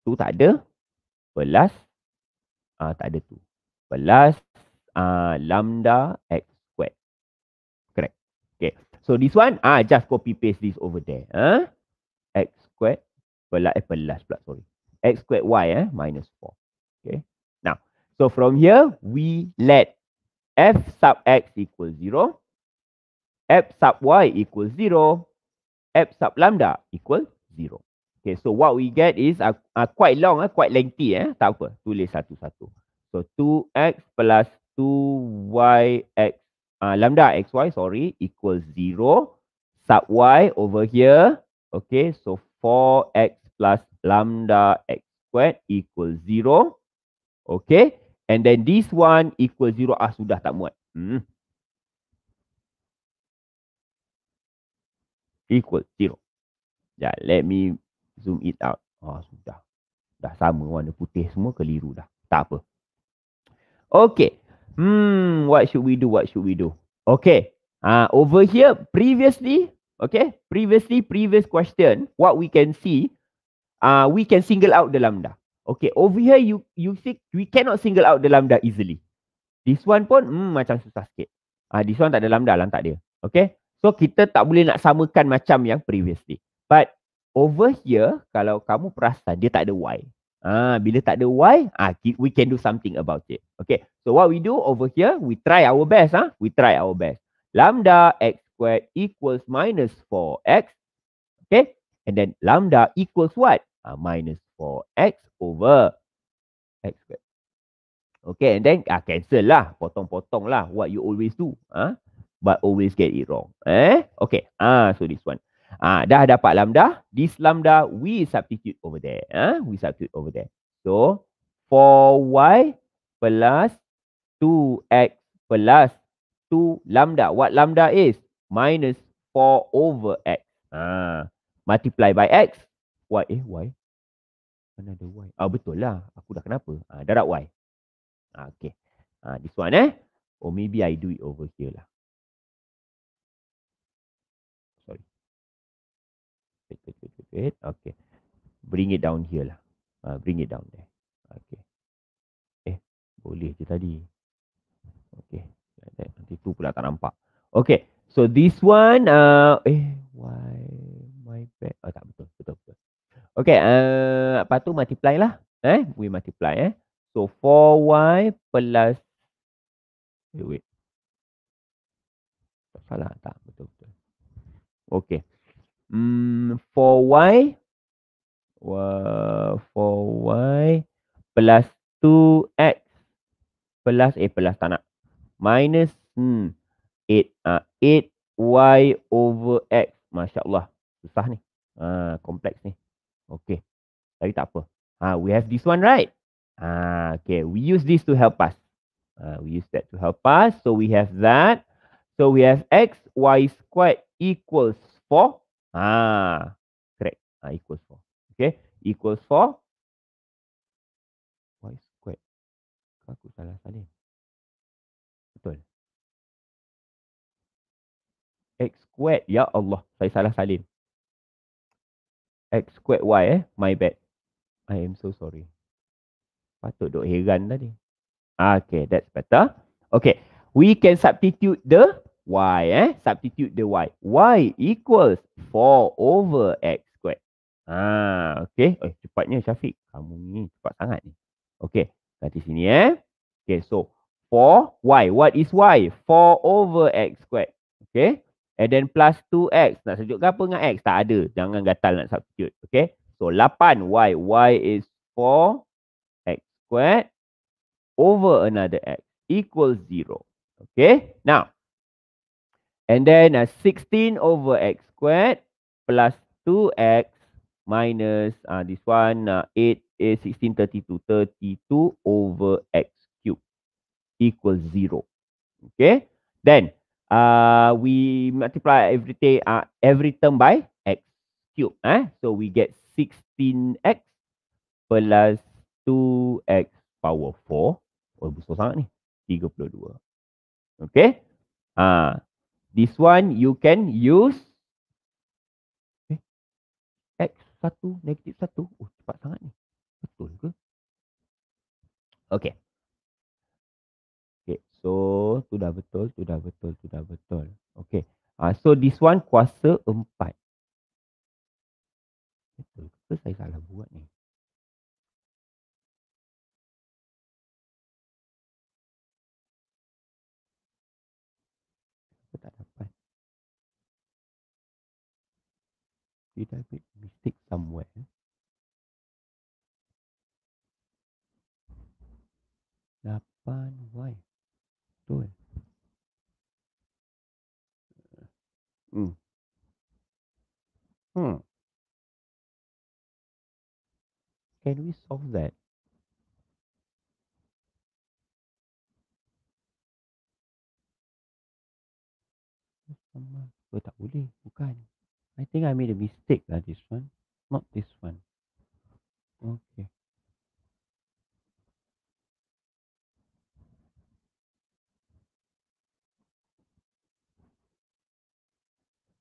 tu tak ada plus ah uh, tak ada tu plus ah uh, lambda x So this one, ah just copy paste this over there. Huh? Ah. X squared plus, eh, plus plus, sorry. X squared y eh, minus 4. Okay. Now, so from here, we let f sub x equals zero, f sub y equals zero, f sub lambda equals zero. Okay, so what we get is uh, uh, quite long, uh, quite lengthy. Eh? Tak apa, tulis satu-satu. So, 2x plus 2 x uh, lambda xy sorry equals 0 sub y over here okay so 4x plus lambda x squared equals 0 okay and then this one equals 0 ah sudah tak muat hmm. equal 0 ya let me zoom it out ah sudah dah sama warna putih semua keliru dah tak apa okay Hmm, what should we do? What should we do? Okay. Ah, uh, over here previously, okay? Previously previous question, what we can see ah uh, we can single out the lambda. Okay, over here you you see we cannot single out the lambda easily. This one pun hmm macam susah sikit. Ah, uh, this one tak ada lambda lah tak dia. Okay? So kita tak boleh nak samakan macam yang previously. But over here kalau kamu perasan dia tak ada y. Ah, bila tak ada why, ah, we can do something about it. Okay. So what we do over here, we try our best. Ah, we try our best. Lambda x squared equals minus 4x. Okay. And then lambda equals what? Ah, minus 4x over x squared. Okay, and then ah, cancel lah, potong-potong lah what you always do. Ah, but always get it wrong. Eh, okay. Ah, so this one. Ah, ha, dah dapat lambda, this lambda we substitute over there. Ah, ha? we substitute over there. So, 4y plus 2x plus 2 lambda. What lambda is? Minus 4 over x. Ah, ha, multiply by x. Y eh, y. Mana ada y? Ah, betul lah. Aku dah kenapa? Ah, ha, darat y. ha, okay. Ah, ha, this one eh. Or oh, maybe I do it over here lah. cuit, cuit, cuit, cuit, cuit. Okay. Bring it down here lah. Uh, bring it down there. Okay. Eh, boleh je tadi. Okay. Like that. Nanti tu pula tak nampak. Okay. So, this one. Uh, eh, why my bad? Oh, tak betul. Betul, betul. Okay. Uh, lepas tu multiply lah. Eh, we multiply eh. So, 4y plus. Wait, wait. Tak salah tak? Betul, betul. Okay. mm, for y uh, for y plus 2x plus eh plus tak nak minus hmm 8 uh, ah, 8y over x masya-Allah susah ni ah uh, kompleks ni okey tapi tak apa ah uh, we have this one right ah uh, okay we use this to help us uh, we use that to help us so we have that so we have x y squared equals 4 Ha, correct. Ha, equals 4. Okay, equals 4. Y squared. Aku salah salin. Betul. X squared. Ya Allah, saya salah salin. X squared Y eh. My bad. I am so sorry. Patut duk heran tadi. Ah, okay, that's better. Okay, we can substitute the Y eh. Substitute the Y. Y equals 4 over X squared. Haa. Okay. Eh, cepatnya Syafiq. Kamu ni cepat sangat ni. Okay. Nanti sini eh. Okay. So. 4 Y. What is Y? 4 over X squared. Okay. And then plus 2X. Nak sejuk ke apa dengan X? Tak ada. Jangan gatal nak substitute. Okay. So 8Y. Y is 4X squared over another X. Equals 0. Okay. Now. And then uh, 16 over x squared plus 2x minus uh, this one uh, 8 is 16 32 32 over x cube equals 0. Okay. Then uh, we multiply every, day, uh, every term by x cube. Eh? So we get 16x plus 2x power 4. Oh, besar sangat ni. 32. Okay. Uh, This one you can use eh, x satu negatif satu. Oh cepat sangat ni Betul ke? Okay Okay so tu dah betul tu dah betul tu dah betul Okay Ah, uh, so this one kuasa empat. Betul ke saya salah buat ni? did I make a mistake somewhere? Lapan Y. Betul. Hmm. Hmm. Can we solve that? Sama. Oh, tak boleh. Bukan. I think I made a mistake lah this one. Not this one. Okay.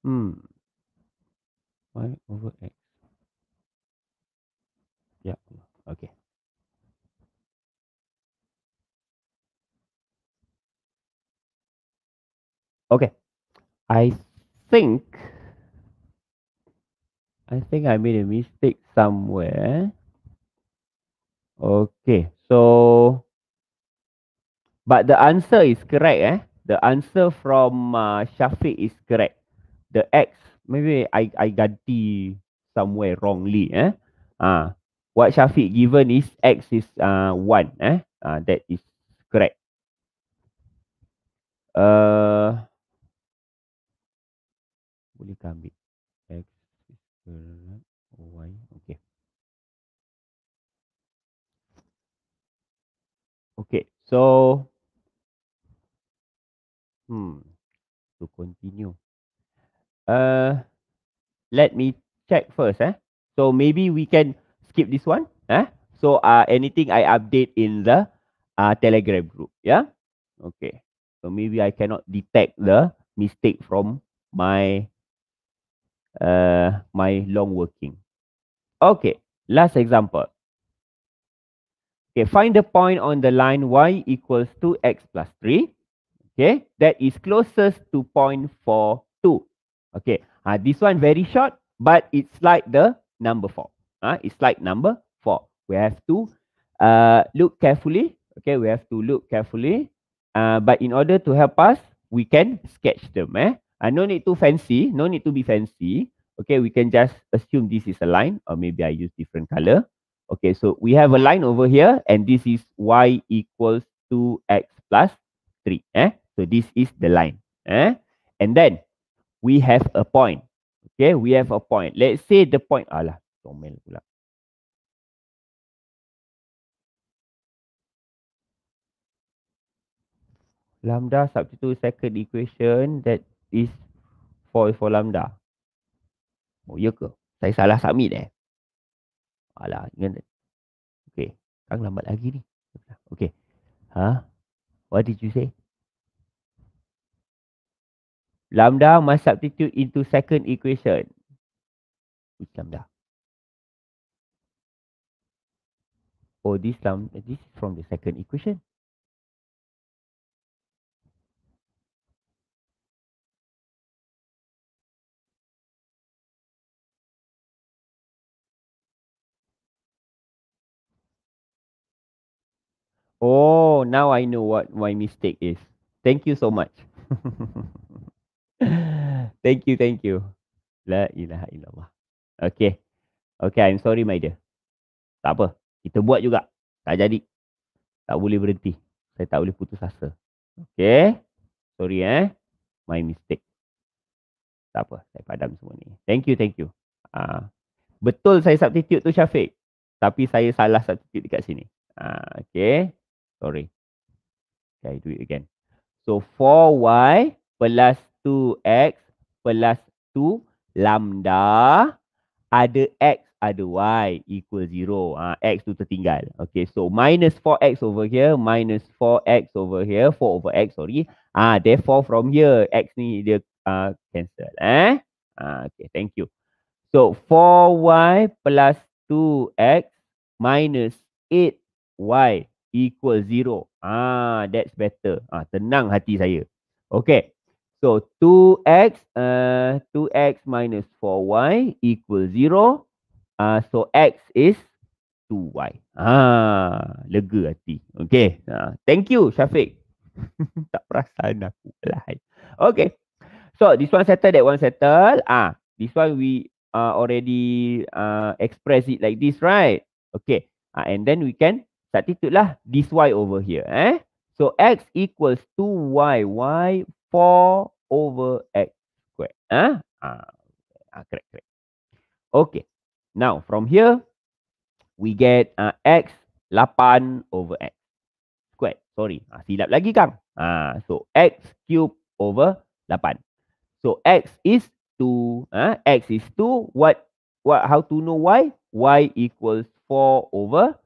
Hmm. Y over X. Yeah. Okay. Okay. I think I think I made a mistake somewhere. Okay, so but the answer is correct, eh? The answer from uh, Shafiq is correct. The X maybe I I ganti somewhere wrongly, eh? Ah, uh, what Shafiq given is X is uh one, eh? Ah, uh, that is correct. Uh, boleh ambil. Y okey. Okey, so hmm to continue. Uh let me check first eh. So maybe we can skip this one, eh? So uh anything I update in the uh Telegram group, yeah? Okay. So maybe I cannot detect the mistake from my uh, my long working. Okay, last example. Okay, find the point on the line y equals to x plus 3. Okay, that is closest to point 4, 2. Okay, uh, this one very short, but it's like the number 4. Uh, it's like number 4. We have to uh, look carefully. Okay, we have to look carefully. Uh, but in order to help us, we can sketch them. Eh? Uh, no need to fancy, no need to be fancy. Okay, we can just assume this is a line, or maybe I use different color. Okay, so we have a line over here, and this is y equals 2x plus 3. Eh? So this is the line. Eh? And then we have a point. Okay, we have a point. Let's say the point. Alah, comel pula. Lambda substitute second equation that is false for lambda. Oh, ya ke? Saya salah submit eh. Alah, ingat. Okay. Kan lambat lagi ni. Okay. Ha? What did you say? Lambda must substitute into second equation. Which lambda? Oh, this lambda, this from the second equation. Oh, now I know what my mistake is. Thank you so much. thank you, thank you. La ilaha illallah. Okay. Okay, I'm sorry, my dear. Tak apa. Kita buat juga. Tak jadi. Tak boleh berhenti. Saya tak boleh putus asa. Okay. Sorry, eh. My mistake. Tak apa. Saya padam semua ni. Thank you, thank you. uh, betul saya substitute tu, Syafiq. Tapi saya salah substitute dekat sini. uh, okay. Sorry. Okay, I do it again. So 4y plus 2x plus 2 lambda ada x ada y equal 0. Ha, x tu tertinggal. Okay, so minus 4x over here, minus 4x over here, 4 over x, sorry. Ah, ha, therefore from here, x ni dia uh, cancel. Eh? Ha, okay, thank you. So 4y plus 2x minus 8y equal zero. Ah, that's better. Ah, tenang hati saya. Okay. So 2x uh, 2x minus 4y equal zero. Ah, uh, so x is 2y. Ah, lega hati. Okay. Ah, thank you, Syafiq. tak perasan aku lah. Okay. So this one settle, that one settle. Ah, this one we uh, already uh, express it like this, right? Okay. Uh, and then we can substitute lah this y over here eh so x equals 2y y 4 over x squared ah ah ah correct correct okay now from here we get uh, x 8 over x squared sorry ah, silap lagi kang ah so x cube over 8 so x is 2 ah x is 2 what what how to know y y equals 4 over 8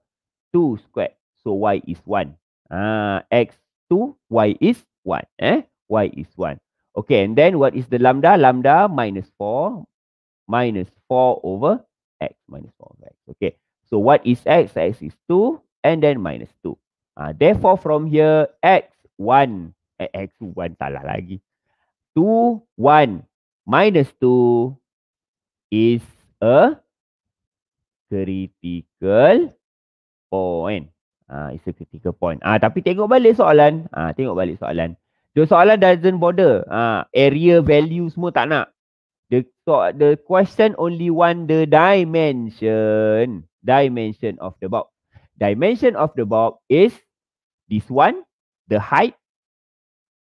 2 squared. So y is 1. Ah, x 2, y is 1. Eh? y is 1. Okay, and then what is the lambda? Lambda minus 4 minus 4 over x minus 4 over x. Okay, so what is x? x is 2 and then minus 2. Uh, therefore, from here, x 1, eh, x 1 talah lagi. 2, 1 minus 2 is a critical kan. Ah it's a critical point. Ah tapi tengok balik soalan. Ah tengok balik soalan. The soalan doesn't bother. Ah area value semua tak nak. The the question only want the dimension. Dimension of the box. Dimension of the box is this one, the height.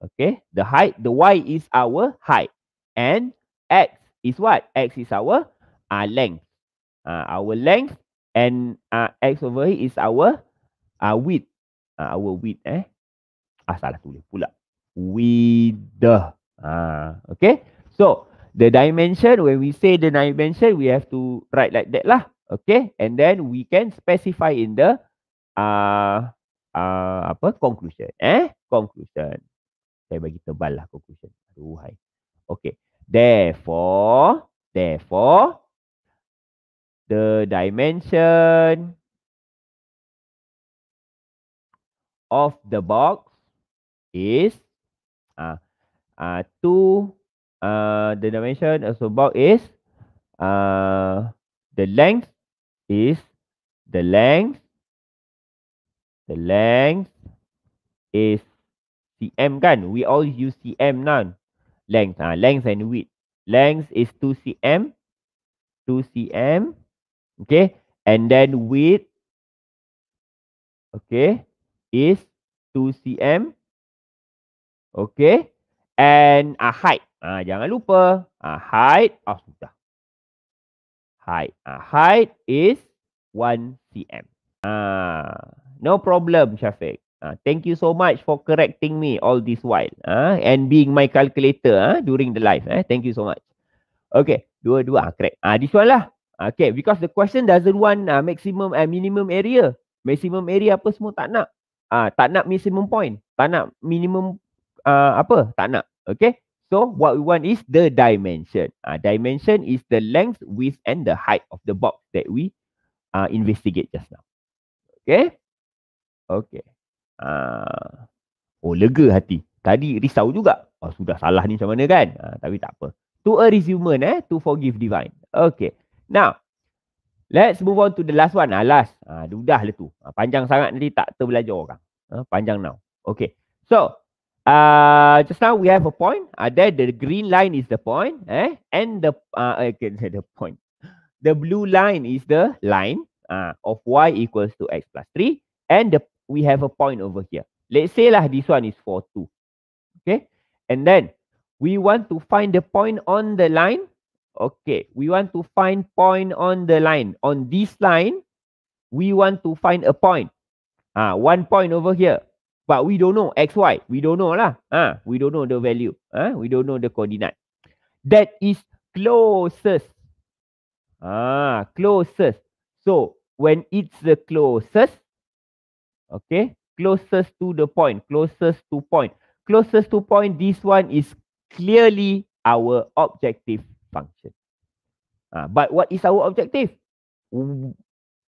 Okay, the height, the y is our height. And x is what? X is our uh, length. Uh, our length and uh, x over here is our uh, width uh, our width eh asal ah, tulis pula width ah uh, okay so the dimension when we say the dimension we have to write like that lah okay and then we can specify in the uh, uh, apa conclusion eh conclusion saya bagi tebal lah conclusion aduh okay therefore therefore the dimension of the box is ah uh, uh, two uh, the dimension of the box is uh, the length is the length the length is cm kan we always use cm kan length ah uh, length and width length is 2 cm 2 cm Okay. And then width. Okay. Is 2 cm. Okay. And a uh, height. Ah, uh, jangan lupa. a uh, height. Oh, sudah. Height. a uh, height is 1 cm. Ah, uh, no problem, Syafiq. Ah, uh, thank you so much for correcting me all this while. Ah, uh, and being my calculator. Ah, uh, during the live. Eh, thank you so much. Okay, dua-dua. Ah, correct. Ah, uh, this one lah. Okay, because the question doesn't want uh, maximum and uh, minimum area. Maximum area apa semua tak nak. Uh, tak nak maximum point. Tak nak minimum uh, apa, tak nak. Okay, so what we want is the dimension. Uh, dimension is the length, width and the height of the box that we uh, investigate just now. Okay, okay. Uh, oh, lega hati. Tadi risau juga. Oh, sudah salah ni macam mana kan? Uh, tapi tak apa. To a resume eh, to forgive divine. Okay. Now, let's move on to the last one. Ah, last. Ah, dudah lah tu. Ah, panjang sangat nanti tak terbelajar orang. Ah, panjang now. Okay. So, uh, just now we have a point. Ah, there the green line is the point. Eh? And the, uh, ah, okay, the point. The blue line is the line uh, of y equals to x plus 3. And the, we have a point over here. Let's say lah this one is 4, 2. Okay. And then, we want to find the point on the line Okay, we want to find point on the line. On this line, we want to find a point. Ah, uh, one point over here. But we don't know x, y. We don't know lah. Ah, uh, we don't know the value. Ah, uh, we don't know the coordinate. That is closest. Ah, closest. So, when it's the closest, okay, closest to the point, closest to point. Closest to point, this one is clearly our objective. function. Uh, but what is our objective?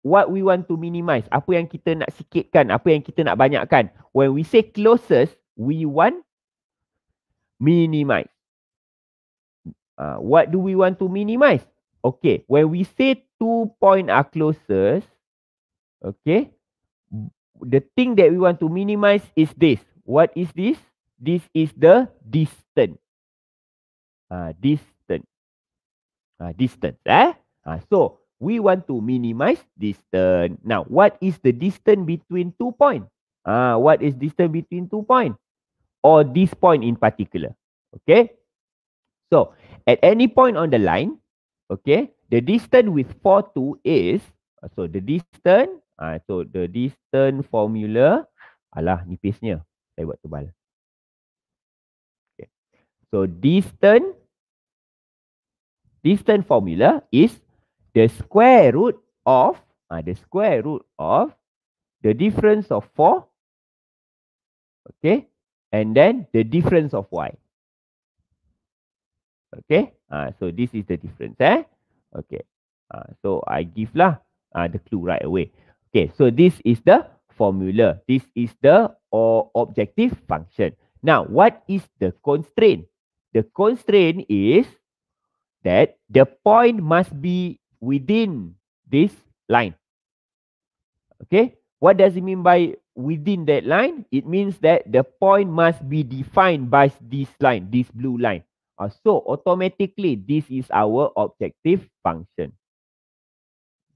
What we want to minimize, apa yang kita nak sikitkan, apa yang kita nak banyakkan. When we say closest, we want minimize. Uh, what do we want to minimize? Okay, when we say two point are closest, okay, the thing that we want to minimize is this. What is this? This is the distance. Uh, this uh, distance. Eh? Uh, so, we want to minimize distance. Now, what is the distance between two points? Uh, ah, what is distance between two points? Or this point in particular. Okay? So, at any point on the line, okay, the distance with 4-2 is, so the distance, uh, so the distance formula, alah, nipisnya. Saya buat tebal. Okay. So, distance distance formula is the square root of uh, the square root of the difference of 4 okay and then the difference of y okay uh, so this is the difference eh okay uh, so i give lah uh, the clue right away okay so this is the formula this is the uh, objective function now what is the constraint the constraint is that the point must be within this line. Okay, what does it mean by within that line? It means that the point must be defined by this line, this blue line. Uh, so automatically, this is our objective function.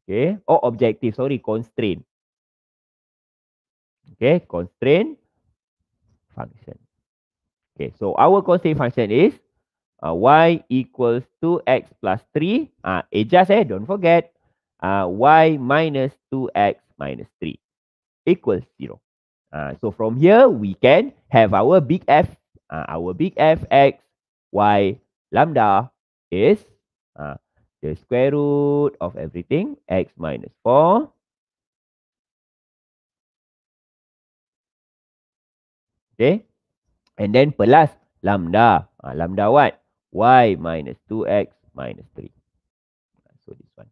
Okay, or oh, objective, sorry, constraint. Okay, constraint function. Okay, so our constraint function is uh, y equals two x plus 3. Uh, adjust eh, eh, don't forget. Uh, y minus 2x minus 3 equals 0. Uh, so from here, we can have our big F, uh, our big F x y lambda is uh, the square root of everything, x minus 4. Okay. And then plus lambda. Uh, lambda what? y minus 2x minus 3. So this one.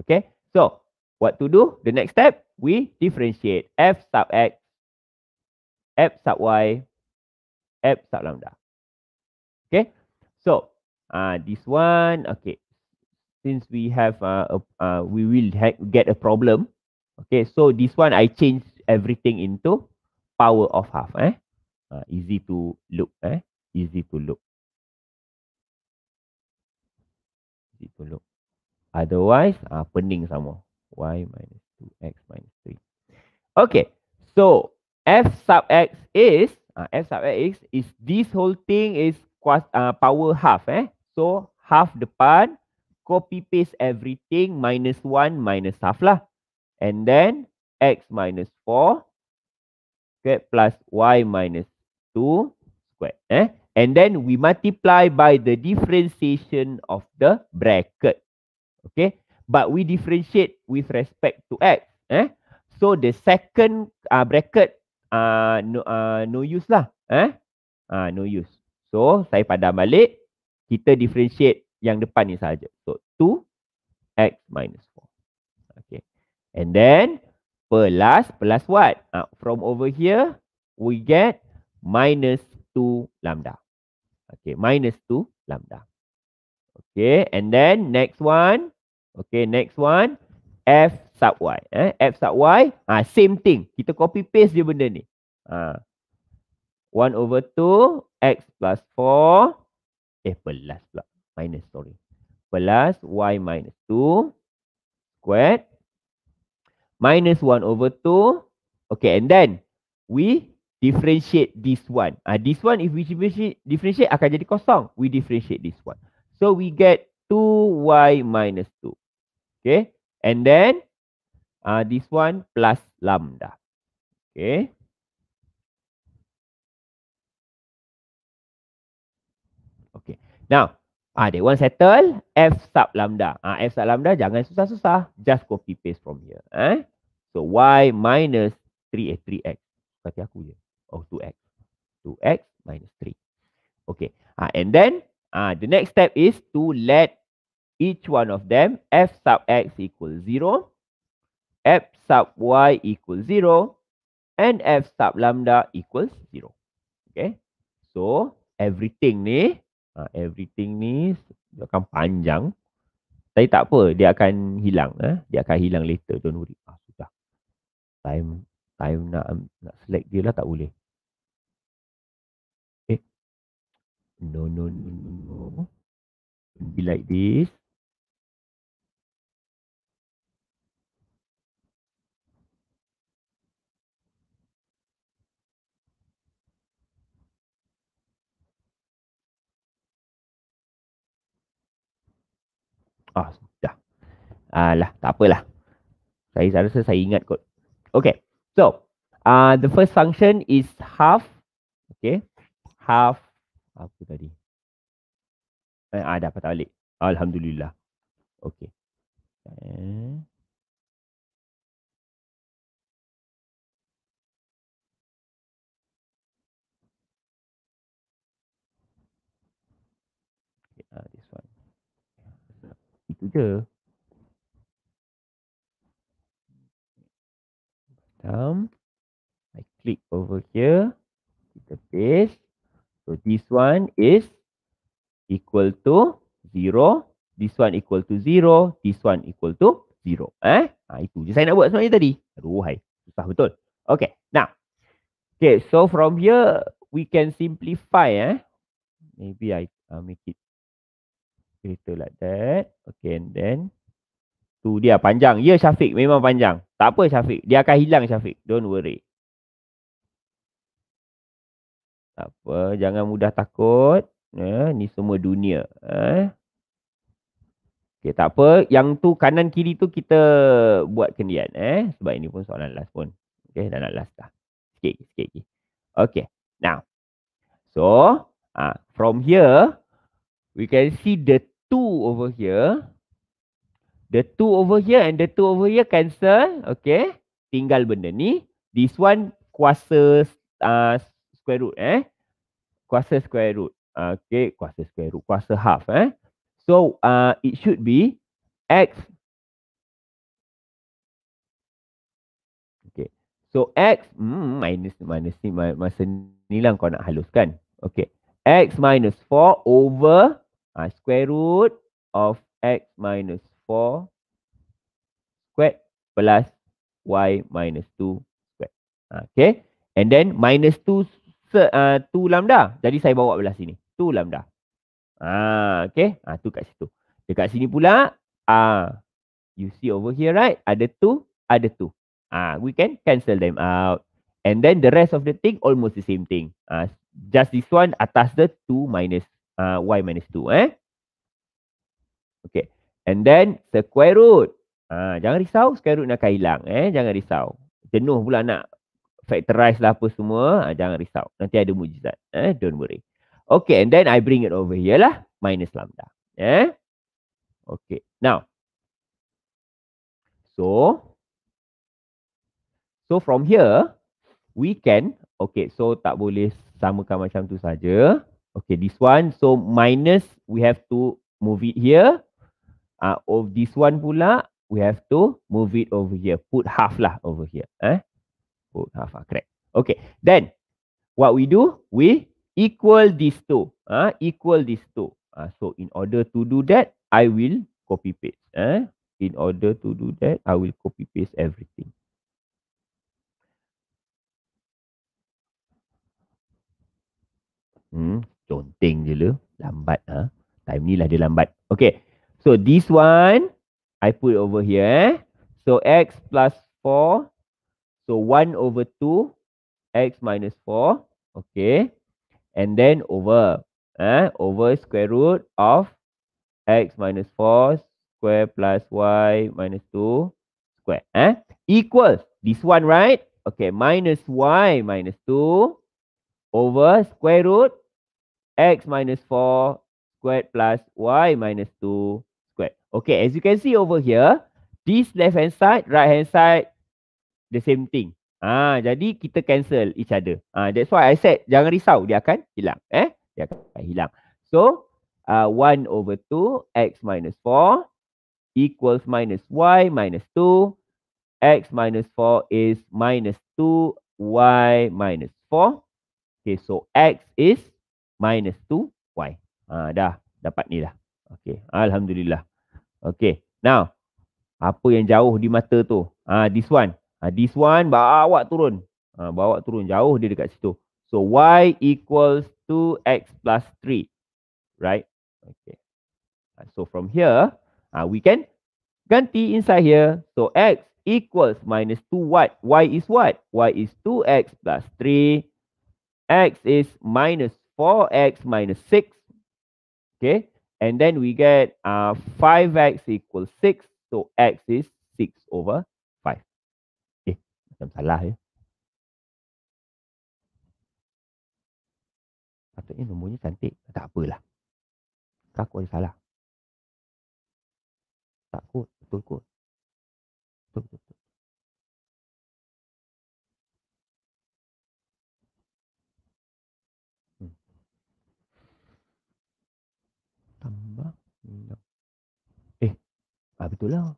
Okay. So what to do? The next step, we differentiate f sub x, f sub y, f sub lambda. Okay. So uh, this one, okay. Since we have, uh, a, uh, we will get a problem. Okay. So this one, I change everything into power of half. Eh? Uh, easy to look. Eh? Easy to look. titik tunduk. Otherwise, uh, pening sama. Y minus 2X minus 3. Okay. So, F sub X is, uh, F sub X is this whole thing is quas, uh, ah, power half. Eh? So, half depan, copy paste everything, minus 1 minus half lah. And then, X minus 4 okay, plus Y minus 2 squared. Eh? and then we multiply by the differentiation of the bracket okay but we differentiate with respect to x eh so the second uh, bracket uh, no, uh, no use lah eh uh, no use so saya pada balik kita differentiate yang depan ni saja so 2 x minus 4 okay and then plus plus what uh, from over here we get minus 2 lambda Okay, minus 2 lambda. Okay, and then next one. Okay, next one. F sub y. Eh? F sub y. Ah, same thing. Kita copy paste je benda ni. Ah. 1 over 2 x plus 4. Eh, plus pula. Minus, sorry. Plus y minus 2 squared. Minus 1 over 2. Okay, and then we differentiate this one. Ah, uh, this one if we differentiate, differentiate akan jadi kosong. We differentiate this one. So we get 2y minus 2. Okay. And then ah uh, this one plus lambda. Okay. Okay. Now, ah uh, they one settle f sub lambda. Ah uh, f sub lambda jangan susah-susah. Just copy paste from here. Eh. So y minus 3 eh 3x. Kaki aku je. Yeah of 2x. 2x minus 3. Okay. Uh, and then uh, the next step is to let each one of them f sub x equals 0, f sub y equals 0, and f sub lambda equals 0. Okay. So everything ni, uh, everything ni akan panjang. Tapi tak apa, dia akan hilang. Eh? Dia akan hilang later, Tuan Nuri. Ah, sudah. Time time nak, nak select dia lah tak boleh. No, no, no, no, no. Don't be like this. Ah, sudah. Alah, tak apalah. Saya, saya rasa saya ingat kot. Okay. So, uh, the first function is half. Okay. Half aku tadi? Eh, ah, dapat balik. Alhamdulillah. Okey. Eh. Ah, Itu je. Batam. I click over here. Kita paste. So this one is equal to 0. This one equal to 0. This one equal to 0. Eh? Ha, itu je saya nak buat sebenarnya tadi. Aduhai. Susah betul. Okay. Now. Okay. So from here, we can simplify. Eh? Maybe I I'll make it little like that. Okay. And then. Tu dia panjang. Ya yeah, Syafiq memang panjang. Tak apa Syafiq. Dia akan hilang Syafiq. Don't worry. Tak apa, jangan mudah takut. Ya, ni semua dunia. Eh? Ha? Okay, tak apa, yang tu kanan kiri tu kita buat kendian. Eh? Sebab ini pun soalan last pun. Okay, dah nak last dah. Okay, okay, okay. Okay, now. So, uh, from here, we can see the two over here. The two over here and the two over here cancel. Okay, tinggal benda ni. This one kuasa uh, square root eh kuasa square root okay kuasa square root kuasa half eh so uh, it should be x okay, so x mm, minus minus ni masa ni lah kau nak haluskan okay, x minus 4 over uh, square root of x minus 4 square plus y minus 2 square, Okay. And then minus 2 2 uh, eh, lambda. Jadi saya bawa belah sini. 2 lambda. Ah, ha, okay. Ah ha, tu kat situ. Dekat sini pula ah you see over here right? Ada tu, ada tu. Ah we can cancel them out. And then the rest of the thing almost the same thing. Ah just this one atas the 2 minus ah uh, y minus 2 eh. Okay. And then square root. Ah jangan risau, square root nak hilang eh. Jangan risau. Jenuh pula nak factorize lah apa semua ha, jangan risau nanti ada mujizat eh don't worry okay and then i bring it over here lah minus lambda eh okay now so so from here we can okay so tak boleh samakan macam tu saja okay this one so minus we have to move it here uh, of this one pula we have to move it over here put half lah over here eh oh half ah correct okay then what we do we equal these two ah equal these two ah so in order to do that i will copy paste eh in order to do that i will copy paste everything hmm conteng je le lambat ah time ni lah dia lambat okay so this one i put over here eh so x plus 4 So 1 over 2, x minus 4, okay. And then over, eh, over square root of x minus 4 square plus y minus 2 square. Eh, equals this one, right? Okay, minus y minus 2 over square root x minus 4 squared plus y minus 2 squared. Okay, as you can see over here, this left hand side, right hand side, the same thing. Ah, ha, jadi kita cancel each other. Ah, ha, that's why I said jangan risau dia akan hilang. Eh, dia akan hilang. So, ah uh, 1 over 2 x minus 4 equals minus y minus 2. x minus 4 is minus 2 y minus 4. Okay, so x is minus 2 y. Ah, ha, dah dapat ni lah. Okay, alhamdulillah. Okay, now apa yang jauh di mata tu? Ah, ha, this one. Ha, this one bawa turun. Ha, bawa turun jauh dia dekat situ. So y equals to x plus 3. Right? Okay. Ha, so from here, ha, we can ganti inside here. So x equals minus 2 what? Y is what? Y is 2x plus 3. X is minus 4x minus 6. Okay. And then we get uh, 5x equals 6. So x is 6 over 3. chúng ta lấy atau ini nombornya cantik tak apalah takut ada salah tak kot betul kot betul betul, betul. Hmm. tambah minum eh ah, betul lah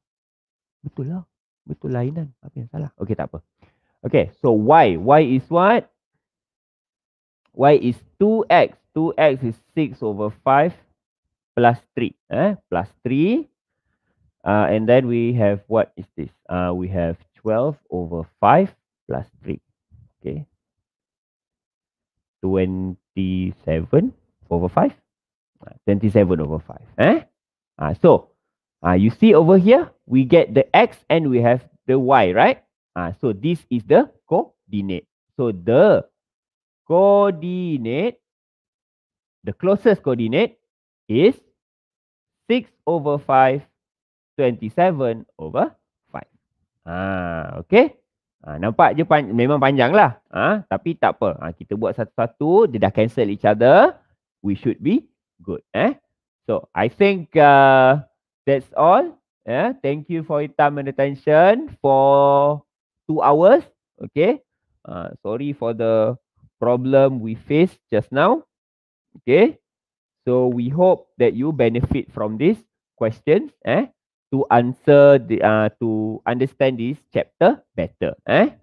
betul lah betul lainan. Apa yang salah? Okey, tak apa. Okey, so y. y is what? y is 2x. 2x is 6 over 5 plus 3. Eh? Plus 3. Uh, and then we have what is this? Uh, we have 12 over 5 plus 3. Okay. 27 over 5. 27 uh, over 5. Eh? Uh, so, Uh, you see over here, we get the x and we have the y, right? Uh, so this is the coordinate. So the coordinate, the closest coordinate is 6 over 5, 27 over 5. Ah, uh, Okay? Ha, nampak je pan memang panjang lah ha, Tapi tak apa ha, Kita buat satu-satu Dia dah cancel each other We should be good eh? So I think uh, That's all. Yeah, thank you for your time and attention for two hours. Okay. Uh, sorry for the problem we faced just now. Okay. So we hope that you benefit from this question. Eh, to answer the uh, to understand this chapter better. Eh.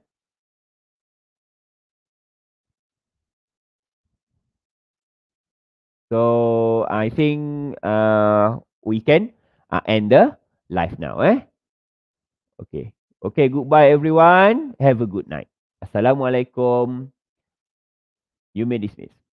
So I think uh, we can uh, end the live now eh okay okay goodbye everyone have a good night assalamualaikum you may dismiss